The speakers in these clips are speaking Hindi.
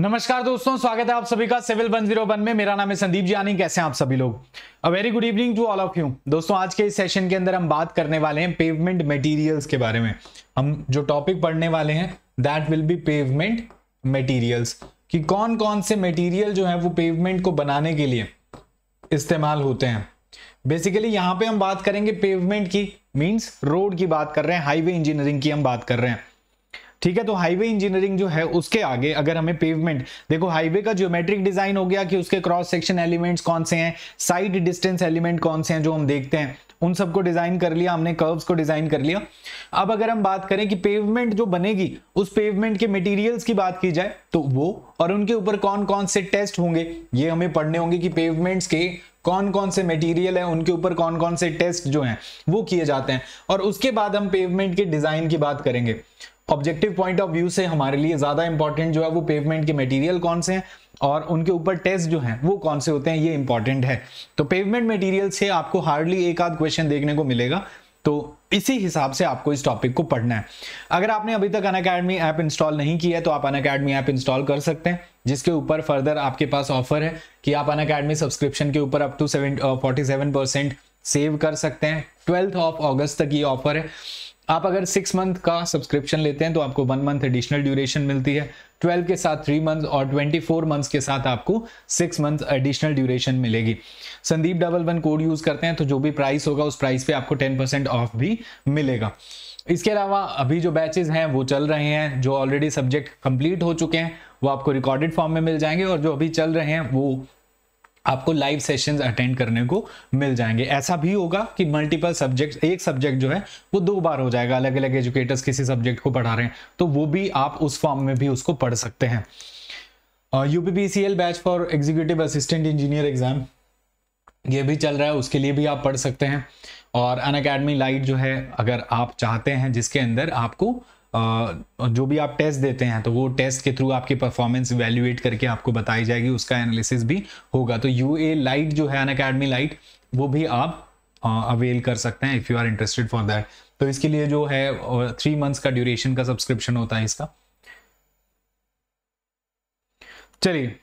नमस्कार दोस्तों स्वागत है आप सभी का सिविल वन जीरो वन में मेरा नाम है संदीप जानी कैसे हैं आप सभी लोग a very good evening to all of you दोस्तों आज के इस सेशन के अंदर हम बात करने वाले हैं पेवमेंट मटेरियल्स के बारे में हम जो टॉपिक पढ़ने वाले हैं that will be pavement materials कि कौन कौन से मटीरियल जो है वो पेवमेंट को बनाने के लिए इस्तेमाल होते हैं बेसिकली यहाँ पे हम बात करेंगे पेवमेंट की मीन्स रोड की बात कर रहे हैं हाईवे इंजीनियरिंग की हम बात कर रहे हैं ठीक है तो हाईवे इंजीनियरिंग जो है उसके आगे अगर हमें पेवमेंट देखो हाईवे का ज्योमेट्रिक डिजाइन हो गया कि उसके क्रॉस सेक्शन एलिमेंट्स कौन से हैं साइड डिस्टेंस एलिमेंट कौन से हैं जो हम देखते हैं उन सबको डिजाइन कर लिया हमने कर्व्स को डिजाइन कर लिया अब अगर हम बात करें कि पेवमेंट जो बनेगी उस पेवमेंट के मटेरियल्स की बात की जाए तो वो और उनके ऊपर कौन कौन से टेस्ट होंगे ये हमें पढ़ने होंगे कि पेवमेंट्स के कौन कौन से मटेरियल है उनके ऊपर कौन कौन से टेस्ट जो हैं वो किए जाते हैं और उसके बाद हम पेवमेंट के डिजाइन की बात करेंगे ऑब्जेक्टिव पॉइंट ऑफ व्यू से हमारे लिए ज़्यादा इंपॉर्टेंट जो है वो पेवमेंट के मटेरियल कौन से हैं और उनके ऊपर टेस्ट जो हैं वो कौन से होते हैं ये इंपॉर्टेंट है तो पेवमेंट मटेरियल से आपको हार्डली एक आध क्वेश्चन देखने को मिलेगा तो इसी हिसाब से आपको इस टॉपिक को पढ़ना है अगर आपने अभी तक अन अकेडमी ऐप इंस्टॉल नहीं किया है तो आप अन अकेडमी ऐप इंस्टॉल कर सकते हैं जिसके ऊपर फर्दर आपके पास ऑफर है कि आप अन अकेडमी सब्सक्रिप्शन के ऊपर up to seven forty seven percent save कर सकते हैं ट्वेल्थ ऑफ ऑगस्ट तक ये ऑफर है आप अगर सिक्स मंथ का सब्सक्रिप्शन लेते हैं तो आपको वन मंथ एडिशनल ड्यूरेशन मिलती है ट्वेल्व के साथ थ्री मंथ और ट्वेंटी फोर मंथ्स के साथ आपको सिक्स मंथ एडिशनल ड्यूरेशन मिलेगी Sandeep double one code use करते हैं तो जो भी प्राइस होगा उस प्राइस पे आपको टेन परसेंट ऑफ भी मिलेगा इसके अलावा अभी जो बैचेज हैं वो चल रहे हैं जो ऑलरेडी सब्जेक्ट कंप्लीट हो चुके हैं वो आपको रिकॉर्डेड फॉर्म में मिल जाएंगे और जो अभी चल रहे हैं वो आपको लाइव सेशंस अटेंड करने को मिल जाएंगे ऐसा भी होगा कि मल्टीपल सब्जेक्ट एक सब्जेक्ट जो है वो दो बार हो जाएगा अलग अलग एजुकेटर्स किसी सब्जेक्ट को पढ़ा रहे हैं तो वो भी आप उस फॉर्म में भी उसको पढ़ सकते हैं UPPCL batch for executive assistant engineer exam ये भी चल रहा है उसके लिए भी आप पढ़ सकते हैं और अन लाइट जो है अगर आप चाहते हैं जिसके अंदर आपको जो भी आप टेस्ट देते हैं तो वो टेस्ट के थ्रू आपकी परफॉर्मेंस वैल्यूएट करके आपको बताई जाएगी उसका एनालिसिस भी होगा तो यू ए लाइट जो है अन अकेडमी लाइट वो भी आप अवेल कर सकते हैं if you are interested for that तो इसके लिए जो है थ्री मंथ्स का ड्यूरेशन का सब्सक्रिप्शन होता है इसका चलिए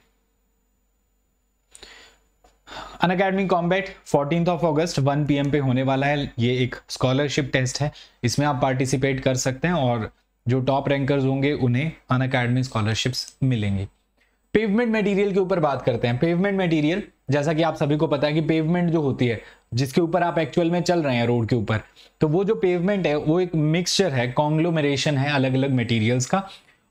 un combat fourteen of August 1 PM पे होने वाला है ये एक स्कॉलरशिप टेस्ट है इसमें आप पार्टिसिपेट कर सकते हैं और जो टॉप रैंकर्स होंगे उन्हें अन अकेडमी स्कॉलरशिप्स मिलेंगी पेवमेंट मटेरियल के ऊपर बात करते हैं पेवमेंट मटेरियल जैसा कि आप सभी को पता है कि पेवमेंट जो होती है जिसके ऊपर आप एक्चुअल में चल रहे हैं रोड के ऊपर तो वो जो पेवमेंट है वो एक मिक्सचर है कॉन्ग्लोमरेशन है अलग अलग मटेरियल्स का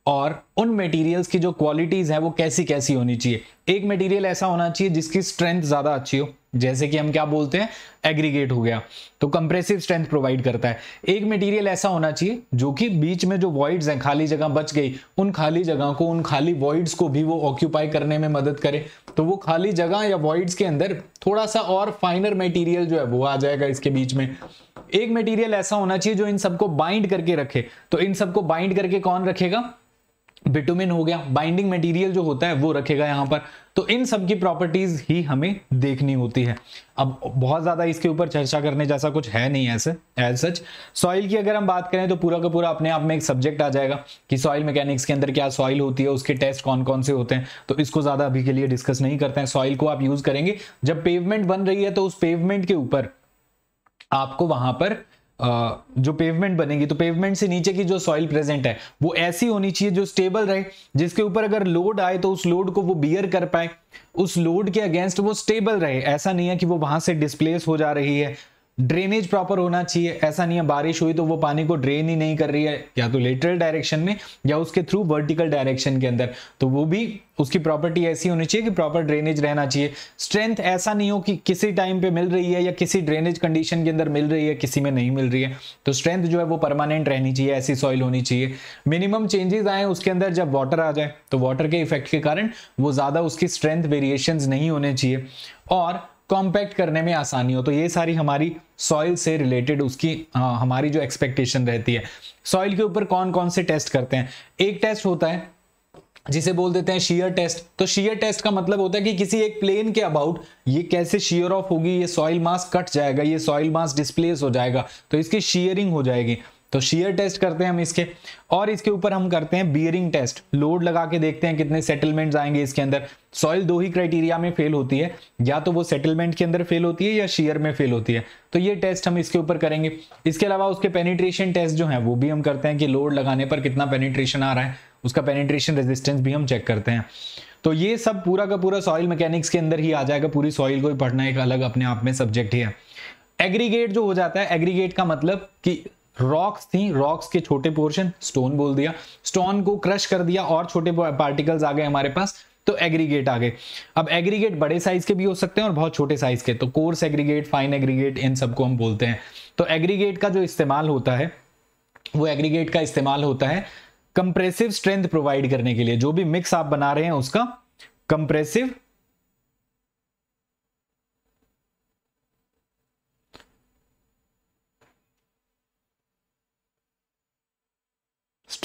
और उन मटेरियल्स की जो क्वालिटीज़ हैं वो कैसी कैसी होनी चाहिए एक मटेरियल ऐसा होना चाहिए जिसकी स्ट्रेंथ ज़्यादा अच्छी हो जैसे कि हम क्या बोलते हैं एग्रीगेट हो गया तो कंप्रेसिव स्ट्रेंथ प्रोवाइड करता है एक मटेरियल ऐसा होना चाहिए जो कि बीच में जो वॉइड्स हैं खाली जगह बच गई उन खाली जगह को उन खाली वॉइड्स को भी वो ऑक्यूपाई करने में मदद करे तो वो खाली जगह या वॉइड्स के अंदर थोड़ा सा और फाइनर मेटीरियल जो है वो आ जाएगा इसके बीच में एक मेटीरियल ऐसा होना चाहिए जो इन सबको बाइंड करके रखे तो इन सबको बाइंड करके कौन रखेगा बिटुमिन हो गया बाइंडिंग मटेरियल जो होता है वो रखेगा यहाँ पर तो इन सब की प्रॉपर्टीज ही हमें देखनी होती है अब बहुत ज़्यादा इसके ऊपर चर्चा करने जैसा कुछ है नहीं ऐसे एज सच सॉइल की अगर हम बात करें तो पूरा का पूरा अपने आप में एक सब्जेक्ट आ जाएगा कि सॉइल मैकेनिक्स के अंदर क्या सॉइल होती है उसके टेस्ट कौन कौन से होते हैं तो इसको ज़्यादा अभी के लिए डिस्कस नहीं करते हैं सॉइल को आप यूज़ करेंगे जब पेवमेंट बन रही है तो उस पेवमेंट के ऊपर आपको वहां पर जो पेवमेंट बनेगी तो पेवमेंट से नीचे की जो सॉइल प्रेजेंट है वो ऐसी होनी चाहिए जो स्टेबल रहे जिसके ऊपर अगर लोड आए तो उस लोड को वो बियर कर पाए उस लोड के अगेंस्ट वो स्टेबल रहे ऐसा नहीं है कि वो वहां से डिस्प्लेस हो जा रही है ड्रेनेज प्रॉपर होना चाहिए ऐसा नहीं है बारिश हुई तो वो पानी को ड्रेन ही नहीं कर रही है या तो लेटरल डायरेक्शन में या उसके थ्रू वर्टिकल डायरेक्शन के अंदर तो वो भी उसकी प्रॉपर्टी ऐसी होनी चाहिए कि प्रॉपर ड्रेनेज रहना चाहिए स्ट्रेंथ ऐसा नहीं हो कि किसी टाइम पे मिल रही है या किसी ड्रेनेज कंडीशन के अंदर मिल रही है किसी में नहीं मिल रही है तो स्ट्रेंथ जो है वो परमानेंट रहनी चाहिए ऐसी सॉइल होनी चाहिए मिनिमम चेंजेस आए उसके अंदर जब वाटर आ जाए तो वाटर के इफेक्ट के कारण वो ज़्यादा उसकी स्ट्रेंथ वेरिएशन नहीं होने चाहिए और कॉम्पैक्ट करने में आसानी हो तो ये सारी हमारी सॉइल से रिलेटेड उसकी आ, हमारी जो एक्सपेक्टेशन रहती है सॉइल के ऊपर कौन कौन से टेस्ट करते हैं एक टेस्ट होता है जिसे बोल देते हैं शीयर टेस्ट तो शीयर टेस्ट का मतलब होता है कि किसी एक प्लेन के अबाउट ये कैसे शीयर ऑफ होगी ये सॉइल मास कट जाएगा ये सॉइल मास डिस्प्लेस हो जाएगा तो इसकी शीयरिंग हो जाएगी तो शेयर टेस्ट करते हैं हम इसके और इसके ऊपर हम करते हैं बियरिंग टेस्ट लोड लगा के देखते हैं कितने सेटलमेंट्स आएंगे इसके अंदर सॉइल दो ही क्राइटेरिया में फेल होती है या तो वो सेटलमेंट के अंदर फेल होती है या शेयर में फेल होती है तो ये टेस्ट हम इसके ऊपर करेंगे इसके अलावा उसके पेनिट्रेशन टेस्ट जो है वो भी हम करते हैं कि लोड लगाने पर कितना पेनिट्रेशन आ रहा है उसका पेनिट्रेशन रेजिस्टेंस भी हम चेक करते हैं तो ये सब पूरा का पूरा सॉइल मैकेनिक्स के अंदर ही आ जाएगा पूरी सॉइल को ही पढ़ना एक अलग अपने आप में सब्जेक्ट ही है एग्रीगेट जो हो जाता है एग्रीगेट का मतलब कि रॉक्स थी रॉक्स के छोटे पोर्शन स्टोन बोल दिया स्टोन को क्रश कर दिया और छोटे पार्टिकल्स आ गए हमारे पास तो एग्रीगेट आ गए अब एग्रीगेट बड़े साइज के भी हो सकते हैं और बहुत छोटे साइज के तो कोर्स एग्रीगेट फाइन एग्रीगेट इन सबको हम बोलते हैं तो एग्रीगेट का जो इस्तेमाल होता है वो एग्रीगेट का इस्तेमाल होता है कंप्रेसिव स्ट्रेंथ प्रोवाइड करने के लिए जो भी मिक्स आप बना रहे हैं उसका कंप्रेसिव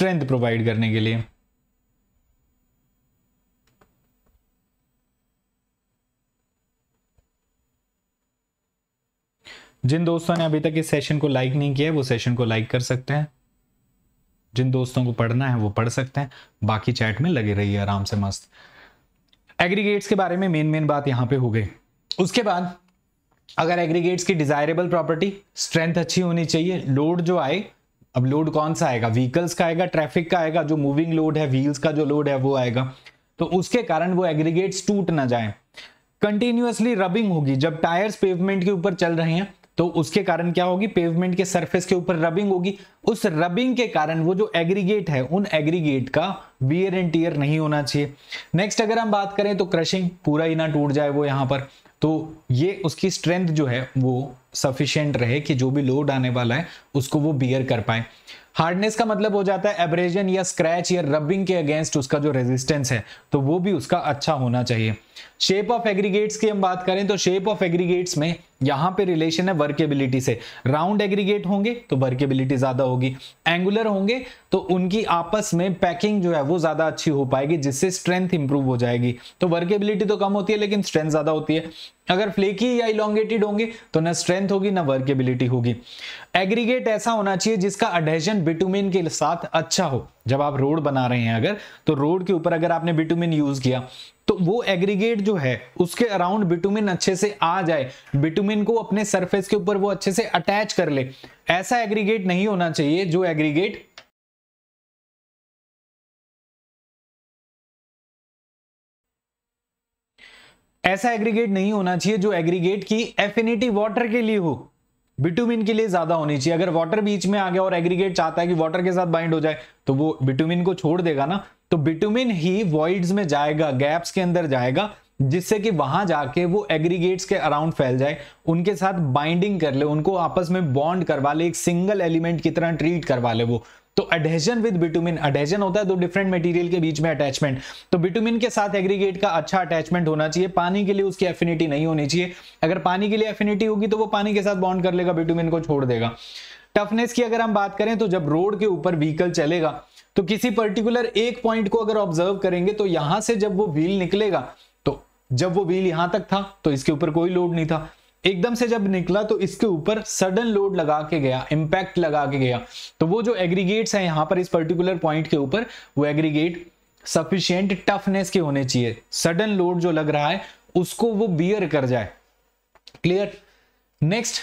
स्ट्रेंथ प्रोवाइड करने के लिए जिन दोस्तों ने अभी तक इस सेशन को लाइक नहीं किया है वो सेशन को लाइक कर सकते हैं जिन दोस्तों को पढ़ना है वो पढ़ सकते हैं बाकी चैट में लगे रहिए आराम से मस्त एग्रीगेट्स के बारे में मेन मेन बात यहां पे हो गई उसके बाद अगर एग्रीगेट्स की डिजायरेबल प्रॉपर्टी स्ट्रेंथ अच्छी होनी चाहिए लोड जो आए अब लोड कौन सा आएगा व्हीकल्स का आएगा ट्रैफिक का आएगा जो मूविंग लोड है व्हील्स का जो लोड है वो आएगा तो उसके कारण वो एग्रीगेट्स टूट ना जाए कंटिन्यूसली रबिंग होगी जब टायर्स पेवमेंट के ऊपर चल रहे हैं तो उसके कारण क्या होगी पेवमेंट के सरफेस के ऊपर रबिंग होगी उस रबिंग के कारण वो जो एग्रीगेट है उन एग्रीगेट का वियर एंड टीयर नहीं होना चाहिए नेक्स्ट अगर हम बात करें तो क्रशिंग पूरा ही ना टूट जाए वो यहां पर तो ये उसकी स्ट्रेंथ जो है वो सफिशेंट रहे कि जो भी लोड आने वाला है उसको वो बियर कर पाए हार्डनेस का मतलब हो जाता है एब्रेजन या स्क्रैच या रबिंग के अगेंस्ट उसका जो रेजिस्टेंस है तो वो भी उसका अच्छा होना चाहिए शेप ऑफ एग्रीगेट्स की हम बात करें तो शेप ऑफ एग्रीगेट्स में यहां पे रिलेशन है वर्केबिलिटी से राउंड एग्रीगेट होंगे तो वर्केबिलिटी ज्यादा होगी एंगुलर होंगे तो उनकी आपस में पैकिंग जो है वो ज्यादा अच्छी हो पाएगी जिससे स्ट्रेंथ इंप्रूव हो जाएगी तो वर्केबिलिटी तो कम होती है लेकिन स्ट्रेंथ ज्यादा होती है अगर फ्लेकी या इलांगेटेड होंगे तो ना स्ट्रेंथ होगी ना वर्केबिलिटी होगी एग्रीगेट ऐसा होना चाहिए जिसका अडेशन बिटुमिन के साथ अच्छा हो जब आप रोड बना रहे हैं अगर तो रोड के ऊपर अगर आपने बिटुमिन यूज किया तो वो एग्रीगेट जो है उसके अराउंड बिटुमिन अच्छे से आ जाए बिटुमिन को अपने सरफेस के ऊपर वो अच्छे से अटैच कर ले ऐसा एग्रीगेट नहीं होना चाहिए जो एग्रीगेट ऐसा एग्रीगेट नहीं होना चाहिए जो एग्रीगेट की एफिनिटी वाटर के लिए हो बिटुमिन के लिए ज्यादा होनी चाहिए अगर वाटर बीच में आ गया और एग्रीगेट चाहता है कि वाटर के साथ बाइंड हो जाए तो वो बिटुमिन को छोड़ देगा ना तो बिटुमिन ही वॉइड्स में जाएगा गैप्स के अंदर जाएगा जिससे कि वहां जाके वो एग्रीगेट्स के अराउंड फैल जाए उनके साथ बाइंडिंग कर ले उनको आपस में बॉन्ड करवा ले एक सिंगल एलिमेंट की तरह ट्रीट करवा ले वो तो एडहेजन विद बिटुमिन एडहेजन होता है दो डिफरेंट मटेरियल के बीच में अटैचमेंट तो बिटुमिन के साथ एग्रीगेट का अच्छा अटैचमेंट होना चाहिए पानी के लिए उसकी एफिनिटी नहीं होनी चाहिए अगर पानी के लिए एफिनिटी होगी तो वो पानी के साथ बॉन्ड कर लेगा बिटुमिन को छोड़ देगा टफनेस की अगर हम बात करें तो जब रोड के ऊपर व्हीकल चलेगा तो किसी पर्टिकुलर एक पॉइंट को अगर ऑब्जर्व करेंगे तो यहां से जब वो व्हील निकलेगा तो जब वो व्हील यहां तक था तो इसके ऊपर कोई लोड नहीं था एकदम से जब निकला तो इसके ऊपर सडन लोड लगा के गया इंपैक्ट लगा के गया तो वो जो एग्रीगेट्स हैं यहां पर इस पर्टिकुलर पॉइंट के ऊपर वो एग्रीगेट सफिशियंट टफनेस के होने चाहिए सडन लोड जो लग रहा है उसको वो बियर कर जाए क्लियर नेक्स्ट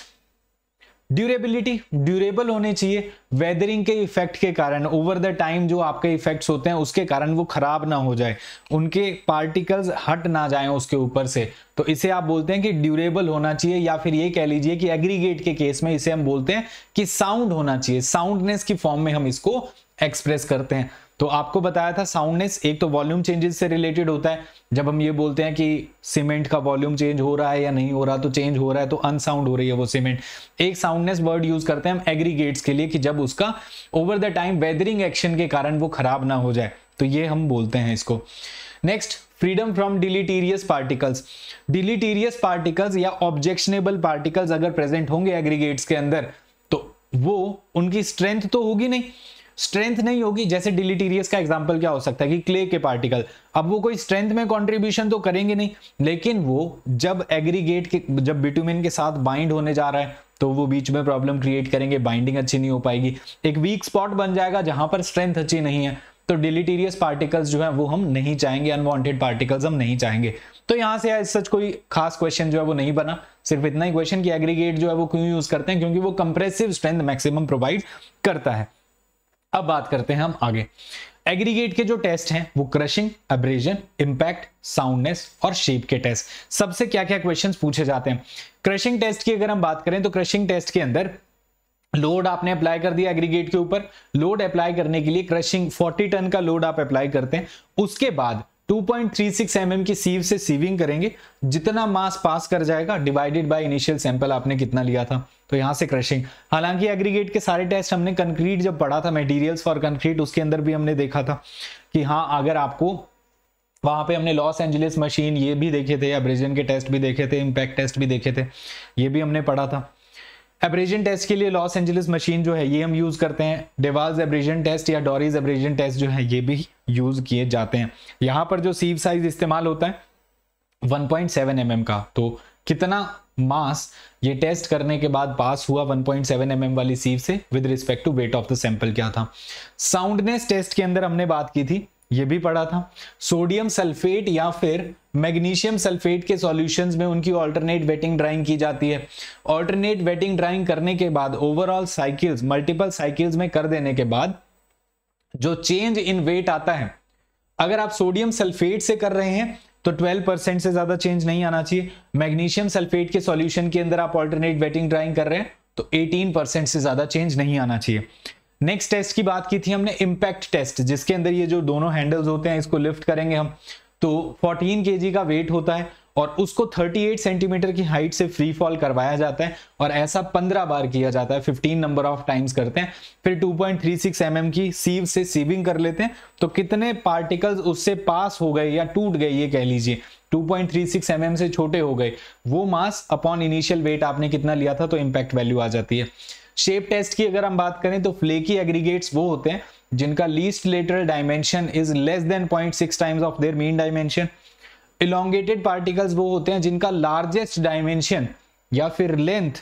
ड्यूरेबिलिटी ड्यूरेबल होने चाहिए वेदरिंग के इफेक्ट के कारण ओवर द टाइम जो आपके इफेक्ट्स होते हैं उसके कारण वो खराब ना हो जाए उनके पार्टिकल्स हट ना जाएं उसके ऊपर से तो इसे आप बोलते हैं कि ड्यूरेबल होना चाहिए या फिर ये कह लीजिए कि एग्रीगेट के केस में इसे हम बोलते हैं कि साउंड होना चाहिए साउंडनेस की फॉर्म में हम इसको एक्सप्रेस करते हैं तो आपको बताया था साउंडनेस एक तो वॉल्यूम चेंजेस से रिलेटेड होता है जब हम ये बोलते हैं कि सीमेंट का वॉल्यूम चेंज हो रहा है या नहीं हो रहा तो चेंज हो रहा है तो अनसाउंड हो रही है वो सीमेंट एक साउंडनेस वर्ड यूज करते हैं हम एग्रीगेट्स के लिए कि जब उसका over the time weathering action के कारण वो खराब ना हो जाए तो ये हम बोलते हैं इसको next freedom from deleterious particles deleterious particles या ऑब्जेक्शनेबल पार्टिकल्स अगर प्रेजेंट होंगे एग्रीगेट्स के अंदर तो वो उनकी स्ट्रेंथ तो होगी नहीं स्ट्रेंथ नहीं होगी जैसे डिलीटीरियस का एग्जाम्पल क्या हो सकता है कि क्ले के पार्टिकल अब वो कोई स्ट्रेंथ में कॉन्ट्रीब्यूशन तो करेंगे नहीं लेकिन वो जब एग्रीगेट के जब बिटुमिन के साथ बाइंड होने जा रहा है तो वो बीच में प्रॉब्लम क्रिएट करेंगे बाइंडिंग अच्छी नहीं हो पाएगी एक वीक स्पॉट बन जाएगा जहां पर स्ट्रेंथ अच्छी नहीं है तो डिलीटीरियस पार्टिकल्स जो है वो हम नहीं चाहेंगे अनवांटेड पार्टिकल्स हम नहीं चाहेंगे तो यहाँ से इस सच कोई खास क्वेश्चन जो है वो नहीं बना सिर्फ इतना ही क्वेश्चन कि एग्रीगेट जो है वो क्यों यूज करते हैं क्योंकि वो कंप्रेसिव स्ट्रेंथ मैक्सिमम प्रोवाइड करता है अब बात करते हैं हम आगे एग्रीगेट के जो टेस्ट हैं वो क्रशिंग एब्रेजन इंपैक्ट साउंडनेस और शेप के टेस्ट सबसे क्या क्या क्वेश्चंस पूछे जाते हैं क्रशिंग टेस्ट की अगर हम बात करें तो क्रशिंग टेस्ट के अंदर लोड आपने अप्लाई कर दिया एग्रीगेट के ऊपर लोड अप्लाई करने के लिए क्रशिंग 40 टन का लोड आप अप्लाई करते हैं उसके बाद 2.36 mm की सीव से सीविंग करेंगे जितना मास पास कर जाएगा डिवाइडेड बाय इनिशियल सैंपल आपने कितना लिया था तो यहाँ से क्रशिंग हालांकि एग्रीगेट के सारे टेस्ट हमने कंक्रीट जब पढ़ा था मटेरियल्स फॉर कंक्रीट उसके अंदर भी हमने देखा था कि हाँ अगर आपको वहां पे हमने लॉस एंजलिस मशीन ये भी देखे थे या ब्रिजन के टेस्ट भी देखे थे इम्पैक्ट टेस्ट भी देखे थे ये भी हमने पढ़ा था एब्रेजन टेस्ट के लिए लॉस एंजलिस मशीन जो है ये हम यूज़ करते हैं डेवाल्स एब्रेजन टेस्ट या डोरीज एब्रेजन टेस्ट जो है ये भी यूज़ किए जाते हैं यहां पर जो सीव साइज इस्तेमाल होता है 1.7 पॉइंट mm का तो कितना मास ये टेस्ट करने के बाद पास हुआ 1.7 पॉइंट mm वाली सीव से with respect to weight of the sample क्या था साउंडनेस टेस्ट के अंदर हमने बात की थी ये भी पढ़ा था सोडियम सल्फेट या फिर मैग्नीशियम सल्फेट के सॉल्यूशंस में उनकी अल्टरनेट वेटिंग ड्राइंग की जाती है अल्टरनेट वेटिंग ड्राइंग करने के बाद ओवरऑल साइकिल्स मल्टीपल साइकिल्स में कर देने के बाद जो चेंज इन वेट आता है अगर आप सोडियम सल्फेट से कर रहे हैं तो 12 से ज्यादा चेंज नहीं आना चाहिए मैग्नीशियम सल्फेट के सॉल्यूशन के अंदर आप ऑल्टरनेट वेटिंग ड्राइंग कर रहे हैं तो 18 से ज्यादा चेंज नहीं आना चाहिए नेक्स्ट टेस्ट की बात की थी हमने इम्पैक्ट टेस्ट जिसके अंदर ये जो दोनों हैंडल्स होते हैं इसको लिफ्ट करेंगे हम तो 14 के का वेट होता है और उसको 38 सेंटीमीटर की हाइट से फ्री फॉल करवाया जाता है और ऐसा 15 बार किया जाता है 15 नंबर ऑफ टाइम्स करते हैं फिर 2.36 पॉइंट mm की सीव से सीविंग कर लेते हैं तो कितने पार्टिकल्स उससे पास हो गए या टूट गए ये कह लीजिए 2.36 सिक्स mm से छोटे हो गए वो मास अपॉन इनिशियल वेट आपने कितना लिया था तो इम्पैक्ट वैल्यू आ जाती है शेप टेस्ट की अगर हम बात करें तो फ्लेकी एग्रीगेट्स वो होते हैं जिनका least lateral dimension is less than 0.6 times of their mean dimension elongated particles वो होते हैं जिनका लार्जेस्ट डायमेंशन या फिर length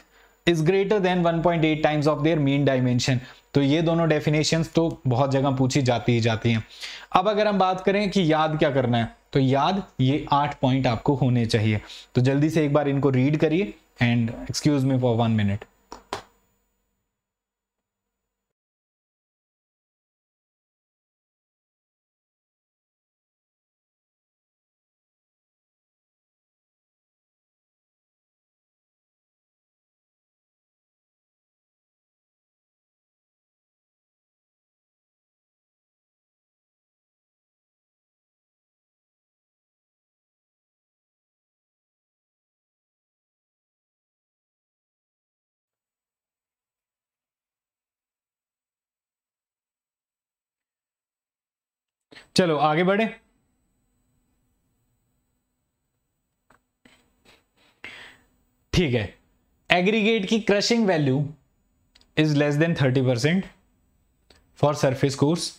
is greater than 1.8 times of their mean dimension तो ये दोनों डेफिनेशन तो बहुत जगह पूछी जाती ही जाती हैं अब अगर हम बात करें कि याद क्या करना है तो याद ये आठ पॉइंट आपको होने चाहिए तो जल्दी से एक बार इनको रीड करिए and excuse me for one minute चलो आगे बढ़े ठीक है एग्रीगेट की crushing value is less than thirty percent for surface course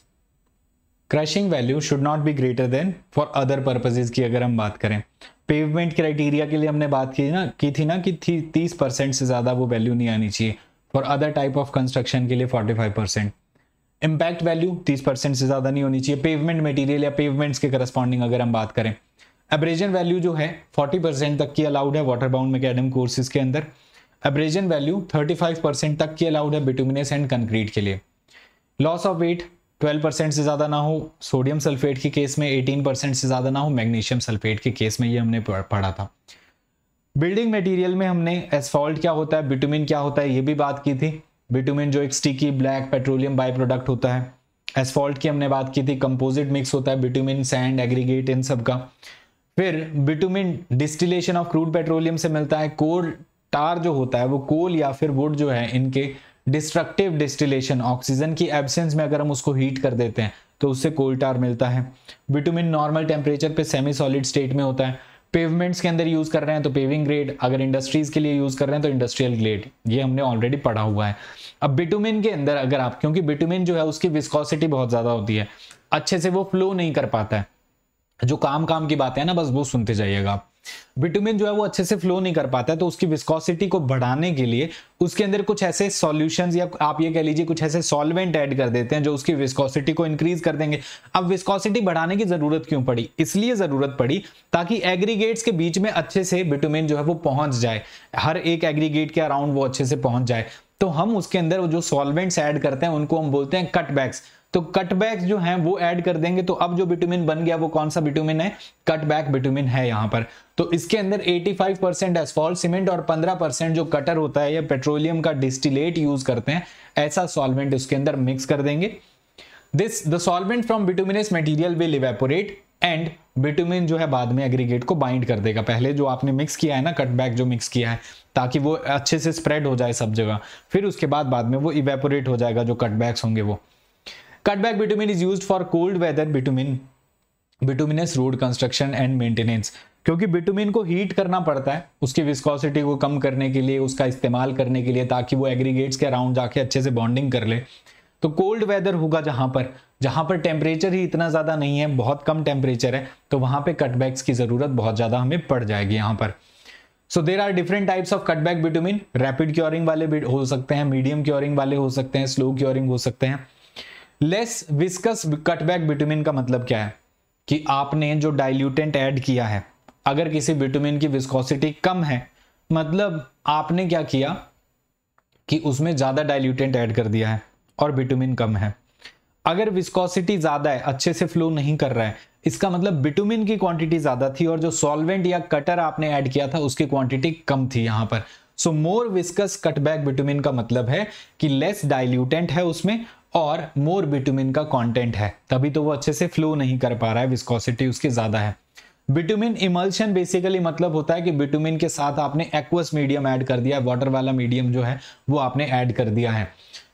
crushing value should not be greater than for other purposes की अगर हम बात करें पेवमेंट क्राइटेरिया के लिए हमने बात की ना की थी ना कि तीस परसेंट से ज़्यादा वो वैल्यू नहीं आनी चाहिए for other type of construction के लिए forty five percent impact value 30 percent से ज़्यादा नहीं होनी चाहिए पेवमेंट मटेरियल या पेवमेंट्स के करस्पॉन्डिंग अगर हम बात करें एब्रेजन वैल्यू जो है 40 परसेंट तक की अलाउड है वाटर बाउंड मैकेडम कोर्सेज के अंदर एब्रेजन वैल्यू 35 परसेंट तक की अलाउड है बिटुमिनस एंड कंक्रीट के लिए लॉस ऑफ वेट 12 परसेंट से ज़्यादा ना हो सोडियम सल्फेट के केस में 18 परसेंट से ज़्यादा ना हो मैग्नीशियम सल्फेट के केस में ये हमने पढ़ा था बिल्डिंग मटेरियल में हमने एसफॉल्ट क्या होता है बिटुमिन क्या होता है ये भी बात की थी बिटुमिन जो एक sticky black petroleum by product होता है एसफॉल्ट की हमने बात की थी कंपोजिट मिक्स होता है बिटुमिन सैंड एग्रीगेट इन सब का फिर bitumen distillation of crude petroleum से मिलता है कोल टार जो होता है वो कोल या फिर वुड जो है इनके डिस्ट्रक्टिव डिस्टिलेशन ऑक्सीजन की एबसेंस में अगर हम उसको हीट कर देते हैं तो उससे कोल टार मिलता है बिटुमिन नॉर्मल टेम्परेचर पे सेमी सॉलिड स्टेट में होता है पेवमेंट्स के अंदर यूज़ कर रहे हैं तो पेविंग ग्रेड अगर इंडस्ट्रीज़ के लिए यूज़ कर रहे हैं तो इंडस्ट्रियल ग्रेड ये हमने ऑलरेडी पढ़ा हुआ है अब बिटुमिन के अंदर अगर आप क्योंकि बिटुमिन जो है उसकी विस्कोसिटी बहुत ज़्यादा होती है अच्छे से वो फ्लो नहीं कर पाता है जो काम काम की बातें हैं ना बस वो सुनते जाइएगा आप बिटुमिन जो है वो अच्छे से फ्लो नहीं कर पाता है तो उसकी विस्कोसिटी को बढ़ाने के लिए उसके अंदर कुछ ऐसे सॉल्यूशंस या आप ये कह लीजिए कुछ ऐसे सॉल्वेंट ऐड कर देते हैं जो उसकी विस्कोसिटी को इंक्रीज कर देंगे अब विस्कोसिटी बढ़ाने की जरूरत क्यों पड़ी इसलिए जरूरत पड़ी ताकि एग्रीगेट्स के बीच में अच्छे से बिटुमिन जो है वो पहुंच जाए हर एक एग्रीगेट के अराउंड वो अच्छे से पहुंच जाए तो हम उसके अंदर वो जो सॉल्वेंट्स ऐड करते हैं उनको हम बोलते हैं कटबैक्स तो कटबैक्स जो हैं वो ऐड कर देंगे तो अब जो बिटोमिन बन गया वो कौन सा बिटुमिन है कटबैक बिटुमिन है यहां पर तो इसके अंदर 85 परसेंट एसफॉल सीमेंट और 15 परसेंट जो कटर होता है या पेट्रोलियम का डिस्टिलेट यूज करते हैं ऐसा सॉल्वेंट उसके अंदर मिक्स कर देंगे this the solvent from bituminous material will evaporate and bitumen जो है बाद में एग्रीगेट को बाइंड कर देगा पहले जो आपने मिक्स किया है ना कटबैक जो मिक्स किया है ताकि वो अच्छे से स्प्रेड हो जाए सब जगह फिर उसके बाद बाद में वो इवेपोरेट हो जाएगा जो कटबैक्स होंगे वो cutback bitumen is use for cold weather bitumen bituminous road construction and maintenance क्योंकि बिटुमिन को हीट करना पड़ता है उसकी विस्कोसिटी को कम करने के लिए उसका इस्तेमाल करने के लिए ताकि वो एग्रीगेट्स के अराउंड जाके अच्छे से बॉन्डिंग कर ले तो कोल्ड वेदर होगा जहाँ पर जहाँ पर टेम्परेचर ही इतना ज़्यादा नहीं है बहुत कम टेम्परेचर है तो वहाँ पे कटबैक्स की ज़रूरत बहुत ज़्यादा हमें पड़ जाएगी यहाँ पर so there are different types of cutback bitumen rapid curing वाले हो सकते हैं मीडियम क्योरिंग वाले हो सकते हैं स्लो क्योरिंग हो सकते हैं लेस विस्कस कटबैक विटामिन का मतलब क्या है कि आपने जो डाइल्यूटेंट ऐड किया है अगर किसी विटामिन की विस्कोसिटी कम है मतलब आपने क्या किया कि उसमें ज़्यादा डाइल्यूटेंट ऐड कर दिया है और विटामिन कम है अगर विस्कोसिटी ज़्यादा है अच्छे से फ्लो नहीं कर रहा है इसका मतलब बिटुमिन की क्वांटिटी ज़्यादा थी और जो सॉल्वेंट या कटर आपने ऐड किया था उसकी क्वांटिटी कम थी यहां पर so more viscous cutback bitumen का मतलब है कि लेस डाइल्यूटेंट है उसमें और मोर बिटुमिन का कंटेंट है तभी तो वो अच्छे से फ्लो नहीं कर पा रहा है विस्कोसिटी उसके ज़्यादा है बिटुमिन इमल्शन बेसिकली मतलब होता है कि बिटुमिन के साथ आपने एक्वस मीडियम ऐड कर दिया है वाटर वाला मीडियम जो है वो आपने ऐड कर दिया है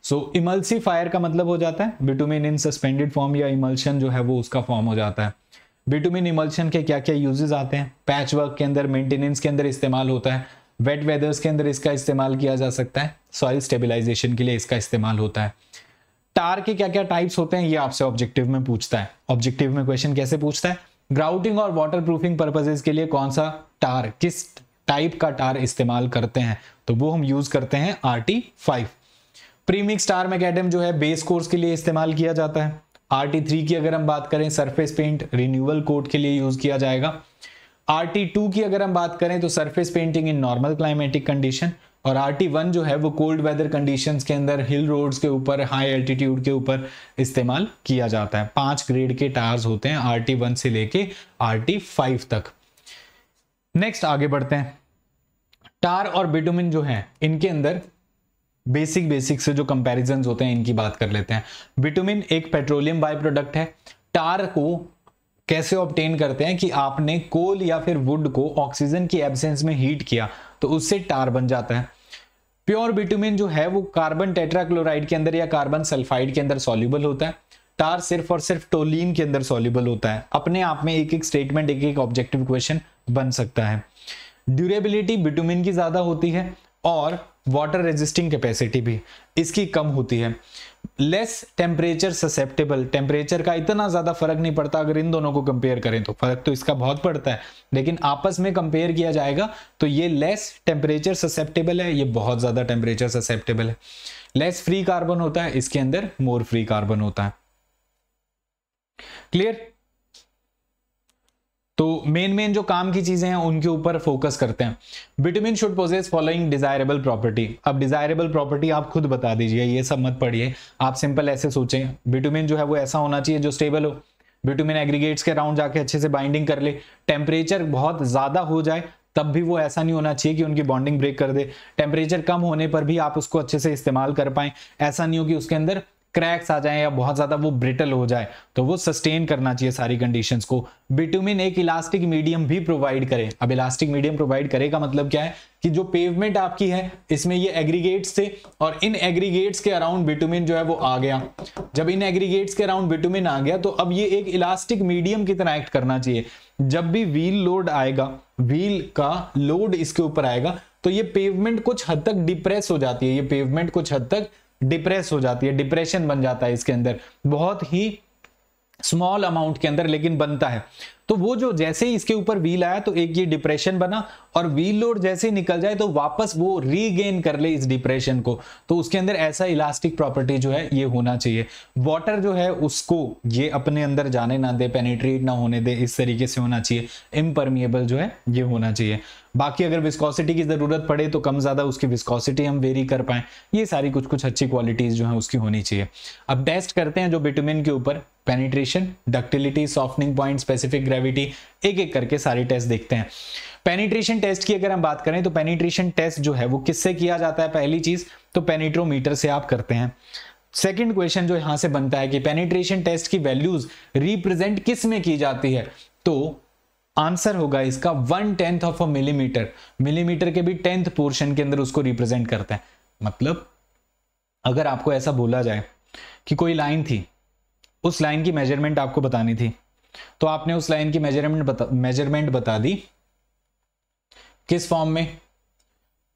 सो so, इमल्सीफायर का मतलब हो जाता है बिटुमिन इन सस्पेंडेड फॉर्म या इमल्शन जो है वो उसका फॉर्म हो जाता है बिटुमिन इमल्शन के क्या क्या यूजेज आते हैं पैच वर्क के अंदर मेंटेनेंस के अंदर इस्तेमाल होता है वेट वेदर्स के अंदर इसका इस्तेमाल किया जा सकता है सॉइल स्टेबिलाईजेशन के लिए इसका इस्तेमाल होता है टार के क्या क्या टाइप्स होते हैं ये आपसे ऑब्जेक्टिव में पूछता है ऑब्जेक्टिव में क्वेश्चन कैसे पूछता है ग्राउटिंग और वाटर प्रूफिंग पर्पजेज के लिए कौन सा टार किस टाइप का टार इस्तेमाल करते हैं तो वो हम यूज करते हैं R T five premix tar macadam जो है बेस कोर्स के लिए इस्तेमाल किया जाता है आर टी थ्री की अगर हम बात करें सरफेस पेंट रिन्यूअल कोट के लिए यूज किया जाएगा आर टी टू की अगर हम बात करें तो surface painting in normal climatic condition और आर टी वन जो है वो कोल्ड वेदर कंडीशन के अंदर हिल रोड्स के ऊपर हाई एल्टीट्यूड के ऊपर इस्तेमाल किया जाता है पांच ग्रेड के टायर्स होते हैं आर टी वन से लेके आर टी फाइव तक नेक्स्ट आगे बढ़ते हैं टार और बिटुमिन जो है इनके अंदर बेसिक बेसिक से जो कंपेरिजन होते हैं इनकी बात कर लेते हैं बिटुमिन एक पेट्रोलियम बाय प्रोडक्ट है टार को कैसे ऑप्टेन करते हैं कि आपने कोल या फिर वुड को ऑक्सीजन की एब्सेंस में हीट किया तो उससे टार बन जाता है प्योर बिटुमिन जो है वो कार्बन टेट्राक्लोराइड के अंदर या कार्बन सल्फाइड के अंदर सॉल्यूबल होता है टार सिर्फ और सिर्फ टोलिन के अंदर सॉल्यूबल होता है अपने आप में एक एक स्टेटमेंट एक एक ऑब्जेक्टिव क्वेश्चन बन सकता है ड्यूरेबिलिटी बिटुमिन की ज्यादा होती है और वाटर रेजिस्टिंग कैपेसिटी भी इसकी कम होती है लेस टेम्परेचर ससेप्टेबल टेम्परेचर का इतना ज्यादा फर्क नहीं पड़ता अगर इन दोनों को कंपेयर करें तो फर्क तो इसका बहुत पड़ता है लेकिन आपस में कंपेयर किया जाएगा तो ये लेस टेम्परेचर ससेप्टेबल है ये बहुत ज्यादा टेम्परेचर ससेप्टेबल है लेस फ्री कार्बन होता है इसके अंदर मोर फ्री कार्बन होता है क्लियर तो मेन मेन जो काम की चीजें हैं उनके ऊपर फोकस करते हैं vitamin should possess following desirable property अब डिजायरेबल प्रॉपर्टी आप खुद बता दीजिए ये सब मत पढ़िए आप सिंपल ऐसे सोचें विटामिन जो है वो ऐसा होना चाहिए जो स्टेबल हो विटामिन एग्रीगेट्स के राउंड जाके अच्छे से बाइंडिंग कर ले टेम्परेचर बहुत ज्यादा हो जाए तब भी वो ऐसा नहीं होना चाहिए कि उनकी बॉन्डिंग ब्रेक कर दे टेम्परेचर कम होने पर भी आप उसको अच्छे से इस्तेमाल कर पाए ऐसा नहीं हो कि उसके अंदर क्रैक्स आ जाए या बहुत ज्यादा वो ब्रिटल हो जाए तो वो सस्टेन करना चाहिए सारी कंडीशन को बिटुमिन एक इलास्टिक मीडियम भी प्रोवाइड करे अब इलास्टिक मीडियम प्रोवाइड करेगा मतलब क्या है कि जो पेवमेंट आपकी है इसमें ये एग्रीगेट्स थे और इन एग्रीगेट्स के अराउंड बिटुमिन जो है वो आ गया जब इन एग्रीगेट्स के अराउंड बिटुमिन आ गया तो अब ये एक इलास्टिक मीडियम की तरह एक्ट करना चाहिए जब भी व्हील लोड आएगा व्हील का लोड इसके ऊपर आएगा तो ये पेवमेंट कुछ हद तक डिप्रेस हो जाती है ये पेवमेंट कुछ हद तक डिप्रेस हो जाती है डिप्रेशन बन जाता है इसके अंदर बहुत ही स्मॉल अमाउंट के अंदर लेकिन बनता है तो वो जो जैसे ही इसके ऊपर व्हील आया तो एक ये डिप्रेशन बना और व्हील लोड जैसे ही निकल जाए तो वापस वो रीगेन कर ले इस डिप्रेशन को तो उसके अंदर ऐसा इलास्टिक प्रॉपर्टी जो है ये होना चाहिए वाटर जो है उसको ये अपने अंदर जाने ना दे पेनिट्रेट ना होने दे इस तरीके से होना चाहिए इम्परमिएबल जो है ये होना चाहिए बाकी अगर विस्कोसिटी की ज़रूरत पड़े तो कम ज़्यादा उसकी विस्कॉसिटी हम वेरी कर पाए ये सारी कुछ कुछ अच्छी क्वालिटीज़ जो है उसकी होनी चाहिए अब टेस्ट करते हैं जो बिटुमिन के ऊपर penetration ductility softening point specific gravity एक एक करके सारी टेस्ट देखते हैं पेनिट्रेशन टेस्ट की अगर हम बात करें तो पेनिट्रेशन टेस्ट जो है वो किससे किया जाता है पहली चीज़ तो पेनिट्रोमीटर से आप करते हैं सेकंड क्वेश्चन जो यहां से बनता है कि पेनिट्रेशन टेस्ट की वैल्यूज रिप्रेजेंट किस में की जाती है तो आंसर होगा इसका one tenth of a millimetre millimetre के भी टेंथ पोर्शन के अंदर उसको रिप्रेजेंट करता है मतलब अगर आपको ऐसा बोला जाए कि कोई लाइन थी उस लाइन की मेजरमेंट आपको बतानी थी तो आपने उस लाइन की मेजरमेंट बता मेजरमेंट बता दी किस फॉर्म में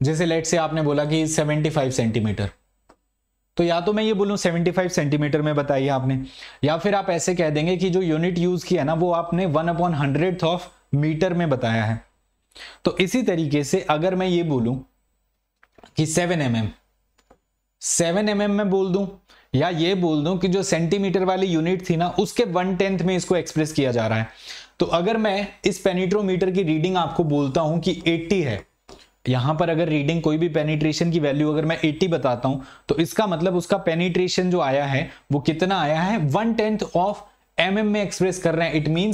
जैसे लेट से आपने बोला कि 75 सेंटीमीटर तो या तो मैं ये बोलूँ 75 सेंटीमीटर में बताइए आपने या फिर आप ऐसे कह देंगे कि जो यूनिट यूज किया ना वो आपने one upon hundred of metre में बताया है तो इसी तरीके से अगर मैं ये बोलू कि seven M M seven M M में बोल दूं या ये बोल दू कि जो सेंटीमीटर वाली यूनिट थी ना उसके वन टेंथ में इसको एक्सप्रेस किया जा रहा है तो अगर मैं इस पेनिट्रोमीटर की रीडिंग आपको बोलता हूं कि 80 है यहां पर अगर रीडिंग कोई भी पेनिट्रेशन की वैल्यू अगर मैं 80 बताता हूं तो इसका मतलब उसका पेनिट्रेशन जो आया है वो कितना आया है वन टेंथ ऑफ एम में एक्सप्रेस कर रहे हैं it mean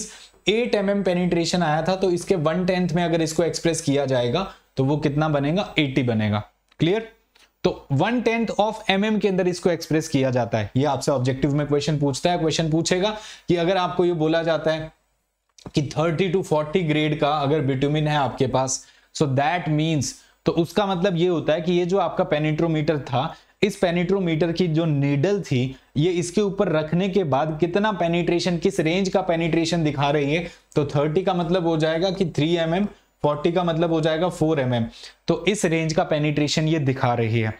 eight M mm penetration आया था तो इसके वन टेंथ में अगर इसको एक्सप्रेस किया जाएगा तो वो कितना बनेगा 80 बनेगा क्लियर तो one tenth of M mm के अंदर इसको एक्सप्रेस किया जाता है ये आपसे ऑब्जेक्टिव में क्वेश्चन पूछता है क्वेश्चन पूछेगा कि अगर आपको ये बोला जाता है कि 30 टू 40 ग्रेड का अगर बिटुमिन है आपके पास सो दैट मीन्स तो उसका मतलब ये होता है कि ये जो आपका पेनिट्रोमीटर था इस पेनिट्रोमीटर की जो नीडल थी ये इसके ऊपर रखने के बाद कितना पेनिट्रेशन किस रेंज का पेनिट्रेशन दिखा रही है तो 30 का मतलब हो जाएगा कि 3 एम mm, 40 का मतलब हो जाएगा 4 एम mm. तो इस रेंज का पेनिट्रेशन ये दिखा रही है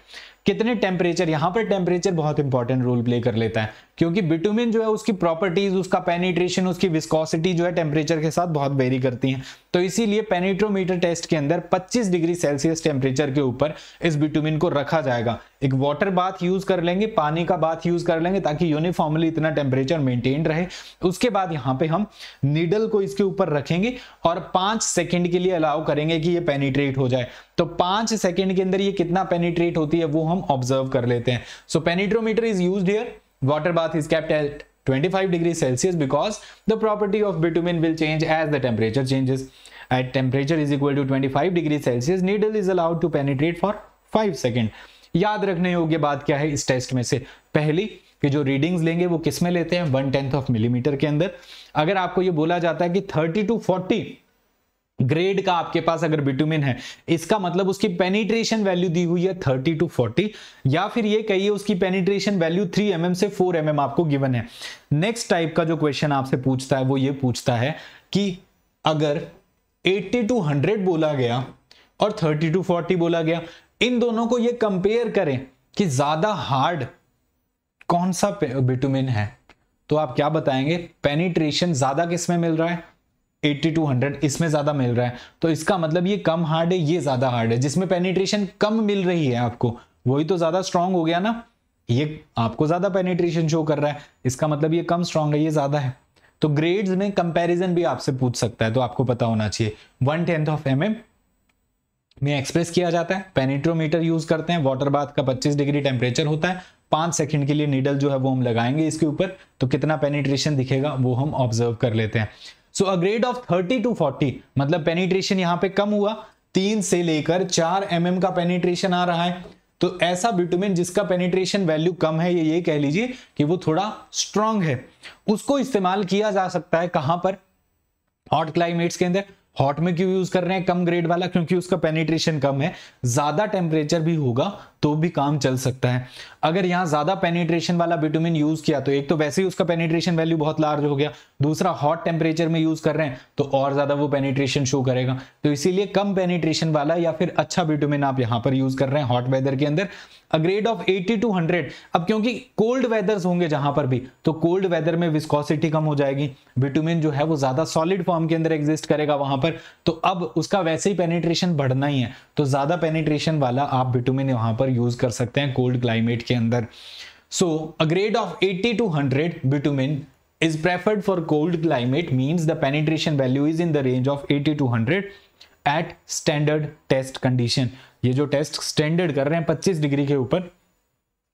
कितने टेम्परेचर यहां पर टेम्परेचर बहुत इंपॉर्टेंट रोल प्ले कर लेता है क्योंकि बिटुमिन जो है उसकी प्रॉपर्टीज उसका पेनिट्रेशन उसकी विस्कोसिटी जो है टेम्परेचर के साथ बहुत वेरी करती है तो इसीलिए पेनिट्रोमीटर टेस्ट के अंदर 25 डिग्री सेल्सियस टेम्परेचर के ऊपर इस बिटुमिन को रखा जाएगा एक वाटर बाथ यूज कर लेंगे पानी का बाथ यूज कर लेंगे ताकि यूनिफॉर्मली इतना टेम्परेचर मेंटेन रहे उसके बाद यहाँ पे हम नीडल को इसके ऊपर रखेंगे और पांच सेकेंड के लिए अलाउ करेंगे कि ये पेनिट्रेट हो जाए तो पांच सेकेंड के अंदर ये कितना पेनिट्रेट होती है वो हम ऑब्जर्व कर लेते हैं so penetrometer is use here water bath is kept at 25 degrees Celsius because the property of bitumen will change as the temperature changes. At temperature is equal to 25 degrees Celsius, needle is allowed to penetrate for 5 second. याद रखने योग्य बात क्या है इस टेस्ट में से पहली कि जो रीडिंग्स लेंगे वो किस में लेते हैं वन टेंथ ऑफ मिलीमीटर के अंदर अगर आपको ये बोला जाता है कि 30 टू 40 ग्रेड का आपके पास अगर बिटुमिन है इसका मतलब उसकी पेनिट्रेशन वैल्यू दी हुई है 30 टू 40 या फिर ये कहिए उसकी पेनिट्रेशन वैल्यू 3 एम mm से 4 एम mm आपको गिवन है नेक्स्ट टाइप का जो क्वेश्चन आपसे पूछता है वो ये पूछता है कि अगर 80 टू 100 बोला गया और 30 टू 40 बोला गया इन दोनों को ये कंपेयर करें कि ज्यादा हार्ड कौन सा बिटुमिन है तो आप क्या बताएंगे पेनिट्रेशन ज्यादा किस में मिल रहा है एट्टी टू हंड्रेड इसमें ज़्यादा मिल रहा है तो इसका मतलब ये कम हार्ड है ये ज़्यादा हार्ड है जिसमें पेनिट्रेशन कम मिल रही है आपको वही तो ज़्यादा स्ट्रांग हो गया ना ये आपको ज़्यादा पेनिट्रेशन शो कर रहा है इसका मतलब ये कम स्ट्रांग है ये ज़्यादा है तो ग्रेड्स में कंपैरिजन भी आपसे पूछ सकता है तो आपको पता होना चाहिए one tenth of M M में एक्सप्रेस किया जाता है पेनिट्रोमीटर यूज करते हैं वाटर बाथ का 25 डिग्री टेम्परेचर होता है पांच सेकंड के लिए नीडल जो है वो हम लगाएंगे इसके ऊपर तो कितना पेनिट्रेशन दिखेगा वो हम ऑब्जर्व कर लेते हैं so a grade of 30 to 40 मतलब पेनिट्रेशन यहां पे कम हुआ तीन से लेकर चार एम mm का पेनिट्रेशन आ रहा है तो ऐसा विटामिन जिसका पेनिट्रेशन वैल्यू कम है ये ये कह लीजिए कि वो थोड़ा स्ट्रांग है उसको इस्तेमाल किया जा सकता है कहां पर हॉट क्लाइमेट्स के अंदर हॉट में क्यों यूज कर रहे हैं कम ग्रेड वाला क्योंकि उसका पेनिट्रेशन कम है ज्यादा टेम्परेचर भी होगा तो भी काम चल सकता है अगर यहाँ ज़्यादा पेनिट्रेशन वाला बिटुमिन यूज़ किया तो एक तो वैसे ही उसका पेनिट्रेशन वैल्यू बहुत लार्ज हो गया दूसरा हॉट टेम्परेचर में यूज़ कर रहे हैं तो और ज़्यादा वो पेनिट्रेशन शो करेगा तो इसीलिए कम पेनिट्रेशन वाला या फिर अच्छा बिटुमिन आप यहाँ पर यूज़ कर रहे हैं हॉट वेदर के अंदर a grade of eighty to hundred अब क्योंकि कोल्ड वेदर होंगे जहां पर भी तो कोल्ड वेदर में विस्कोसिटी कम हो जाएगी विटामिन जो है वो ज़्यादा सॉलिड फॉर्म के अंदर एग्जिस्ट करेगा वहां पर तो अब उसका वैसे ही पेनिट्रेशन बढ़ना ही है तो ज़्यादा पेनिट्रेशन वाला आप विटामिन वहां पर यूज कर सकते हैं कोल्ड क्लाइमेट के अंदर so a grade of 80 to 100 bitumen is preferred for cold climate means the penetration value is in the range of 80 to 100 at standard test condition ये जो टेस्ट स्टैंडर्ड कर रहे हैं पच्चीस डिग्री के ऊपर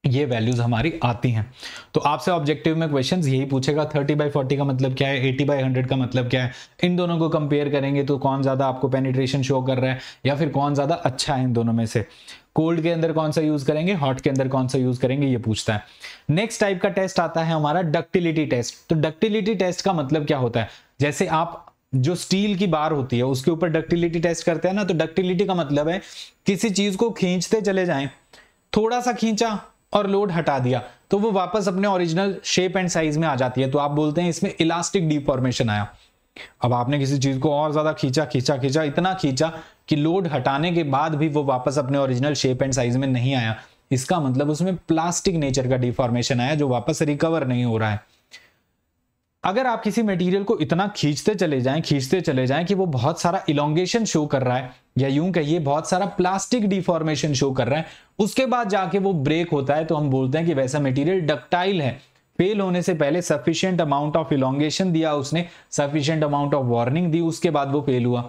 ये वैल्यूज हमारी आती हैं तो आपसे ऑब्जेक्टिव में क्वेश्चंस यही पूछेगा 30 बाई 40 का मतलब क्या है 80 बाई 100 का मतलब क्या है इन दोनों को कंपेयर करेंगे तो कौन ज़्यादा आपको पेनिट्रेशन शो कर रहा है या फिर कौन ज़्यादा अच्छा है इन दोनों में से कोल्ड के अंदर कौन सा यूज करेंगे हॉट के अंदर कौन सा यूज करेंगे ये पूछता है नेक्स्ट टाइप का टेस्ट आता है हमारा डक्टिलिटी टेस्ट तो डक्टिलिटी टेस्ट का मतलब क्या होता है जैसे आप जो स्टील की बार होती है उसके ऊपर डक्टिलिटी टेस्ट करते हैं ना तो डक्टिलिटी का मतलब है किसी चीज को खींचते चले जाए थोड़ा सा खींचा और लोड हटा दिया तो वो वापस अपने ओरिजिनल शेप एंड साइज में आ जाती है तो आप बोलते हैं इसमें इलास्टिक डिफॉर्मेशन आया अब आपने किसी चीज को और ज्यादा खींचा खींचा खींचा इतना खींचा कि लोड हटाने के बाद भी वो वापस अपने ओरिजिनल शेप एंड साइज में नहीं आया इसका मतलब उसमें प्लास्टिक नेचर का डिफॉर्मेशन आया जो वापस रिकवर नहीं हो रहा है अगर आप किसी मटेरियल को इतना खींचते चले जाएं खींचते चले जाएं कि वो बहुत सारा इलोंगेशन शो कर रहा है या यूं कहिए बहुत सारा प्लास्टिक डिफॉर्मेशन शो कर रहा है उसके बाद जाके वो ब्रेक होता है तो हम बोलते हैं कि वैसा मटेरियल डक्टाइल है फेल होने से पहले सफिशियंट अमाउंट ऑफ इलोंगेशन दिया उसने सफिशियंट अमाउंट ऑफ वार्निंग दी उसके बाद वो फेल हुआ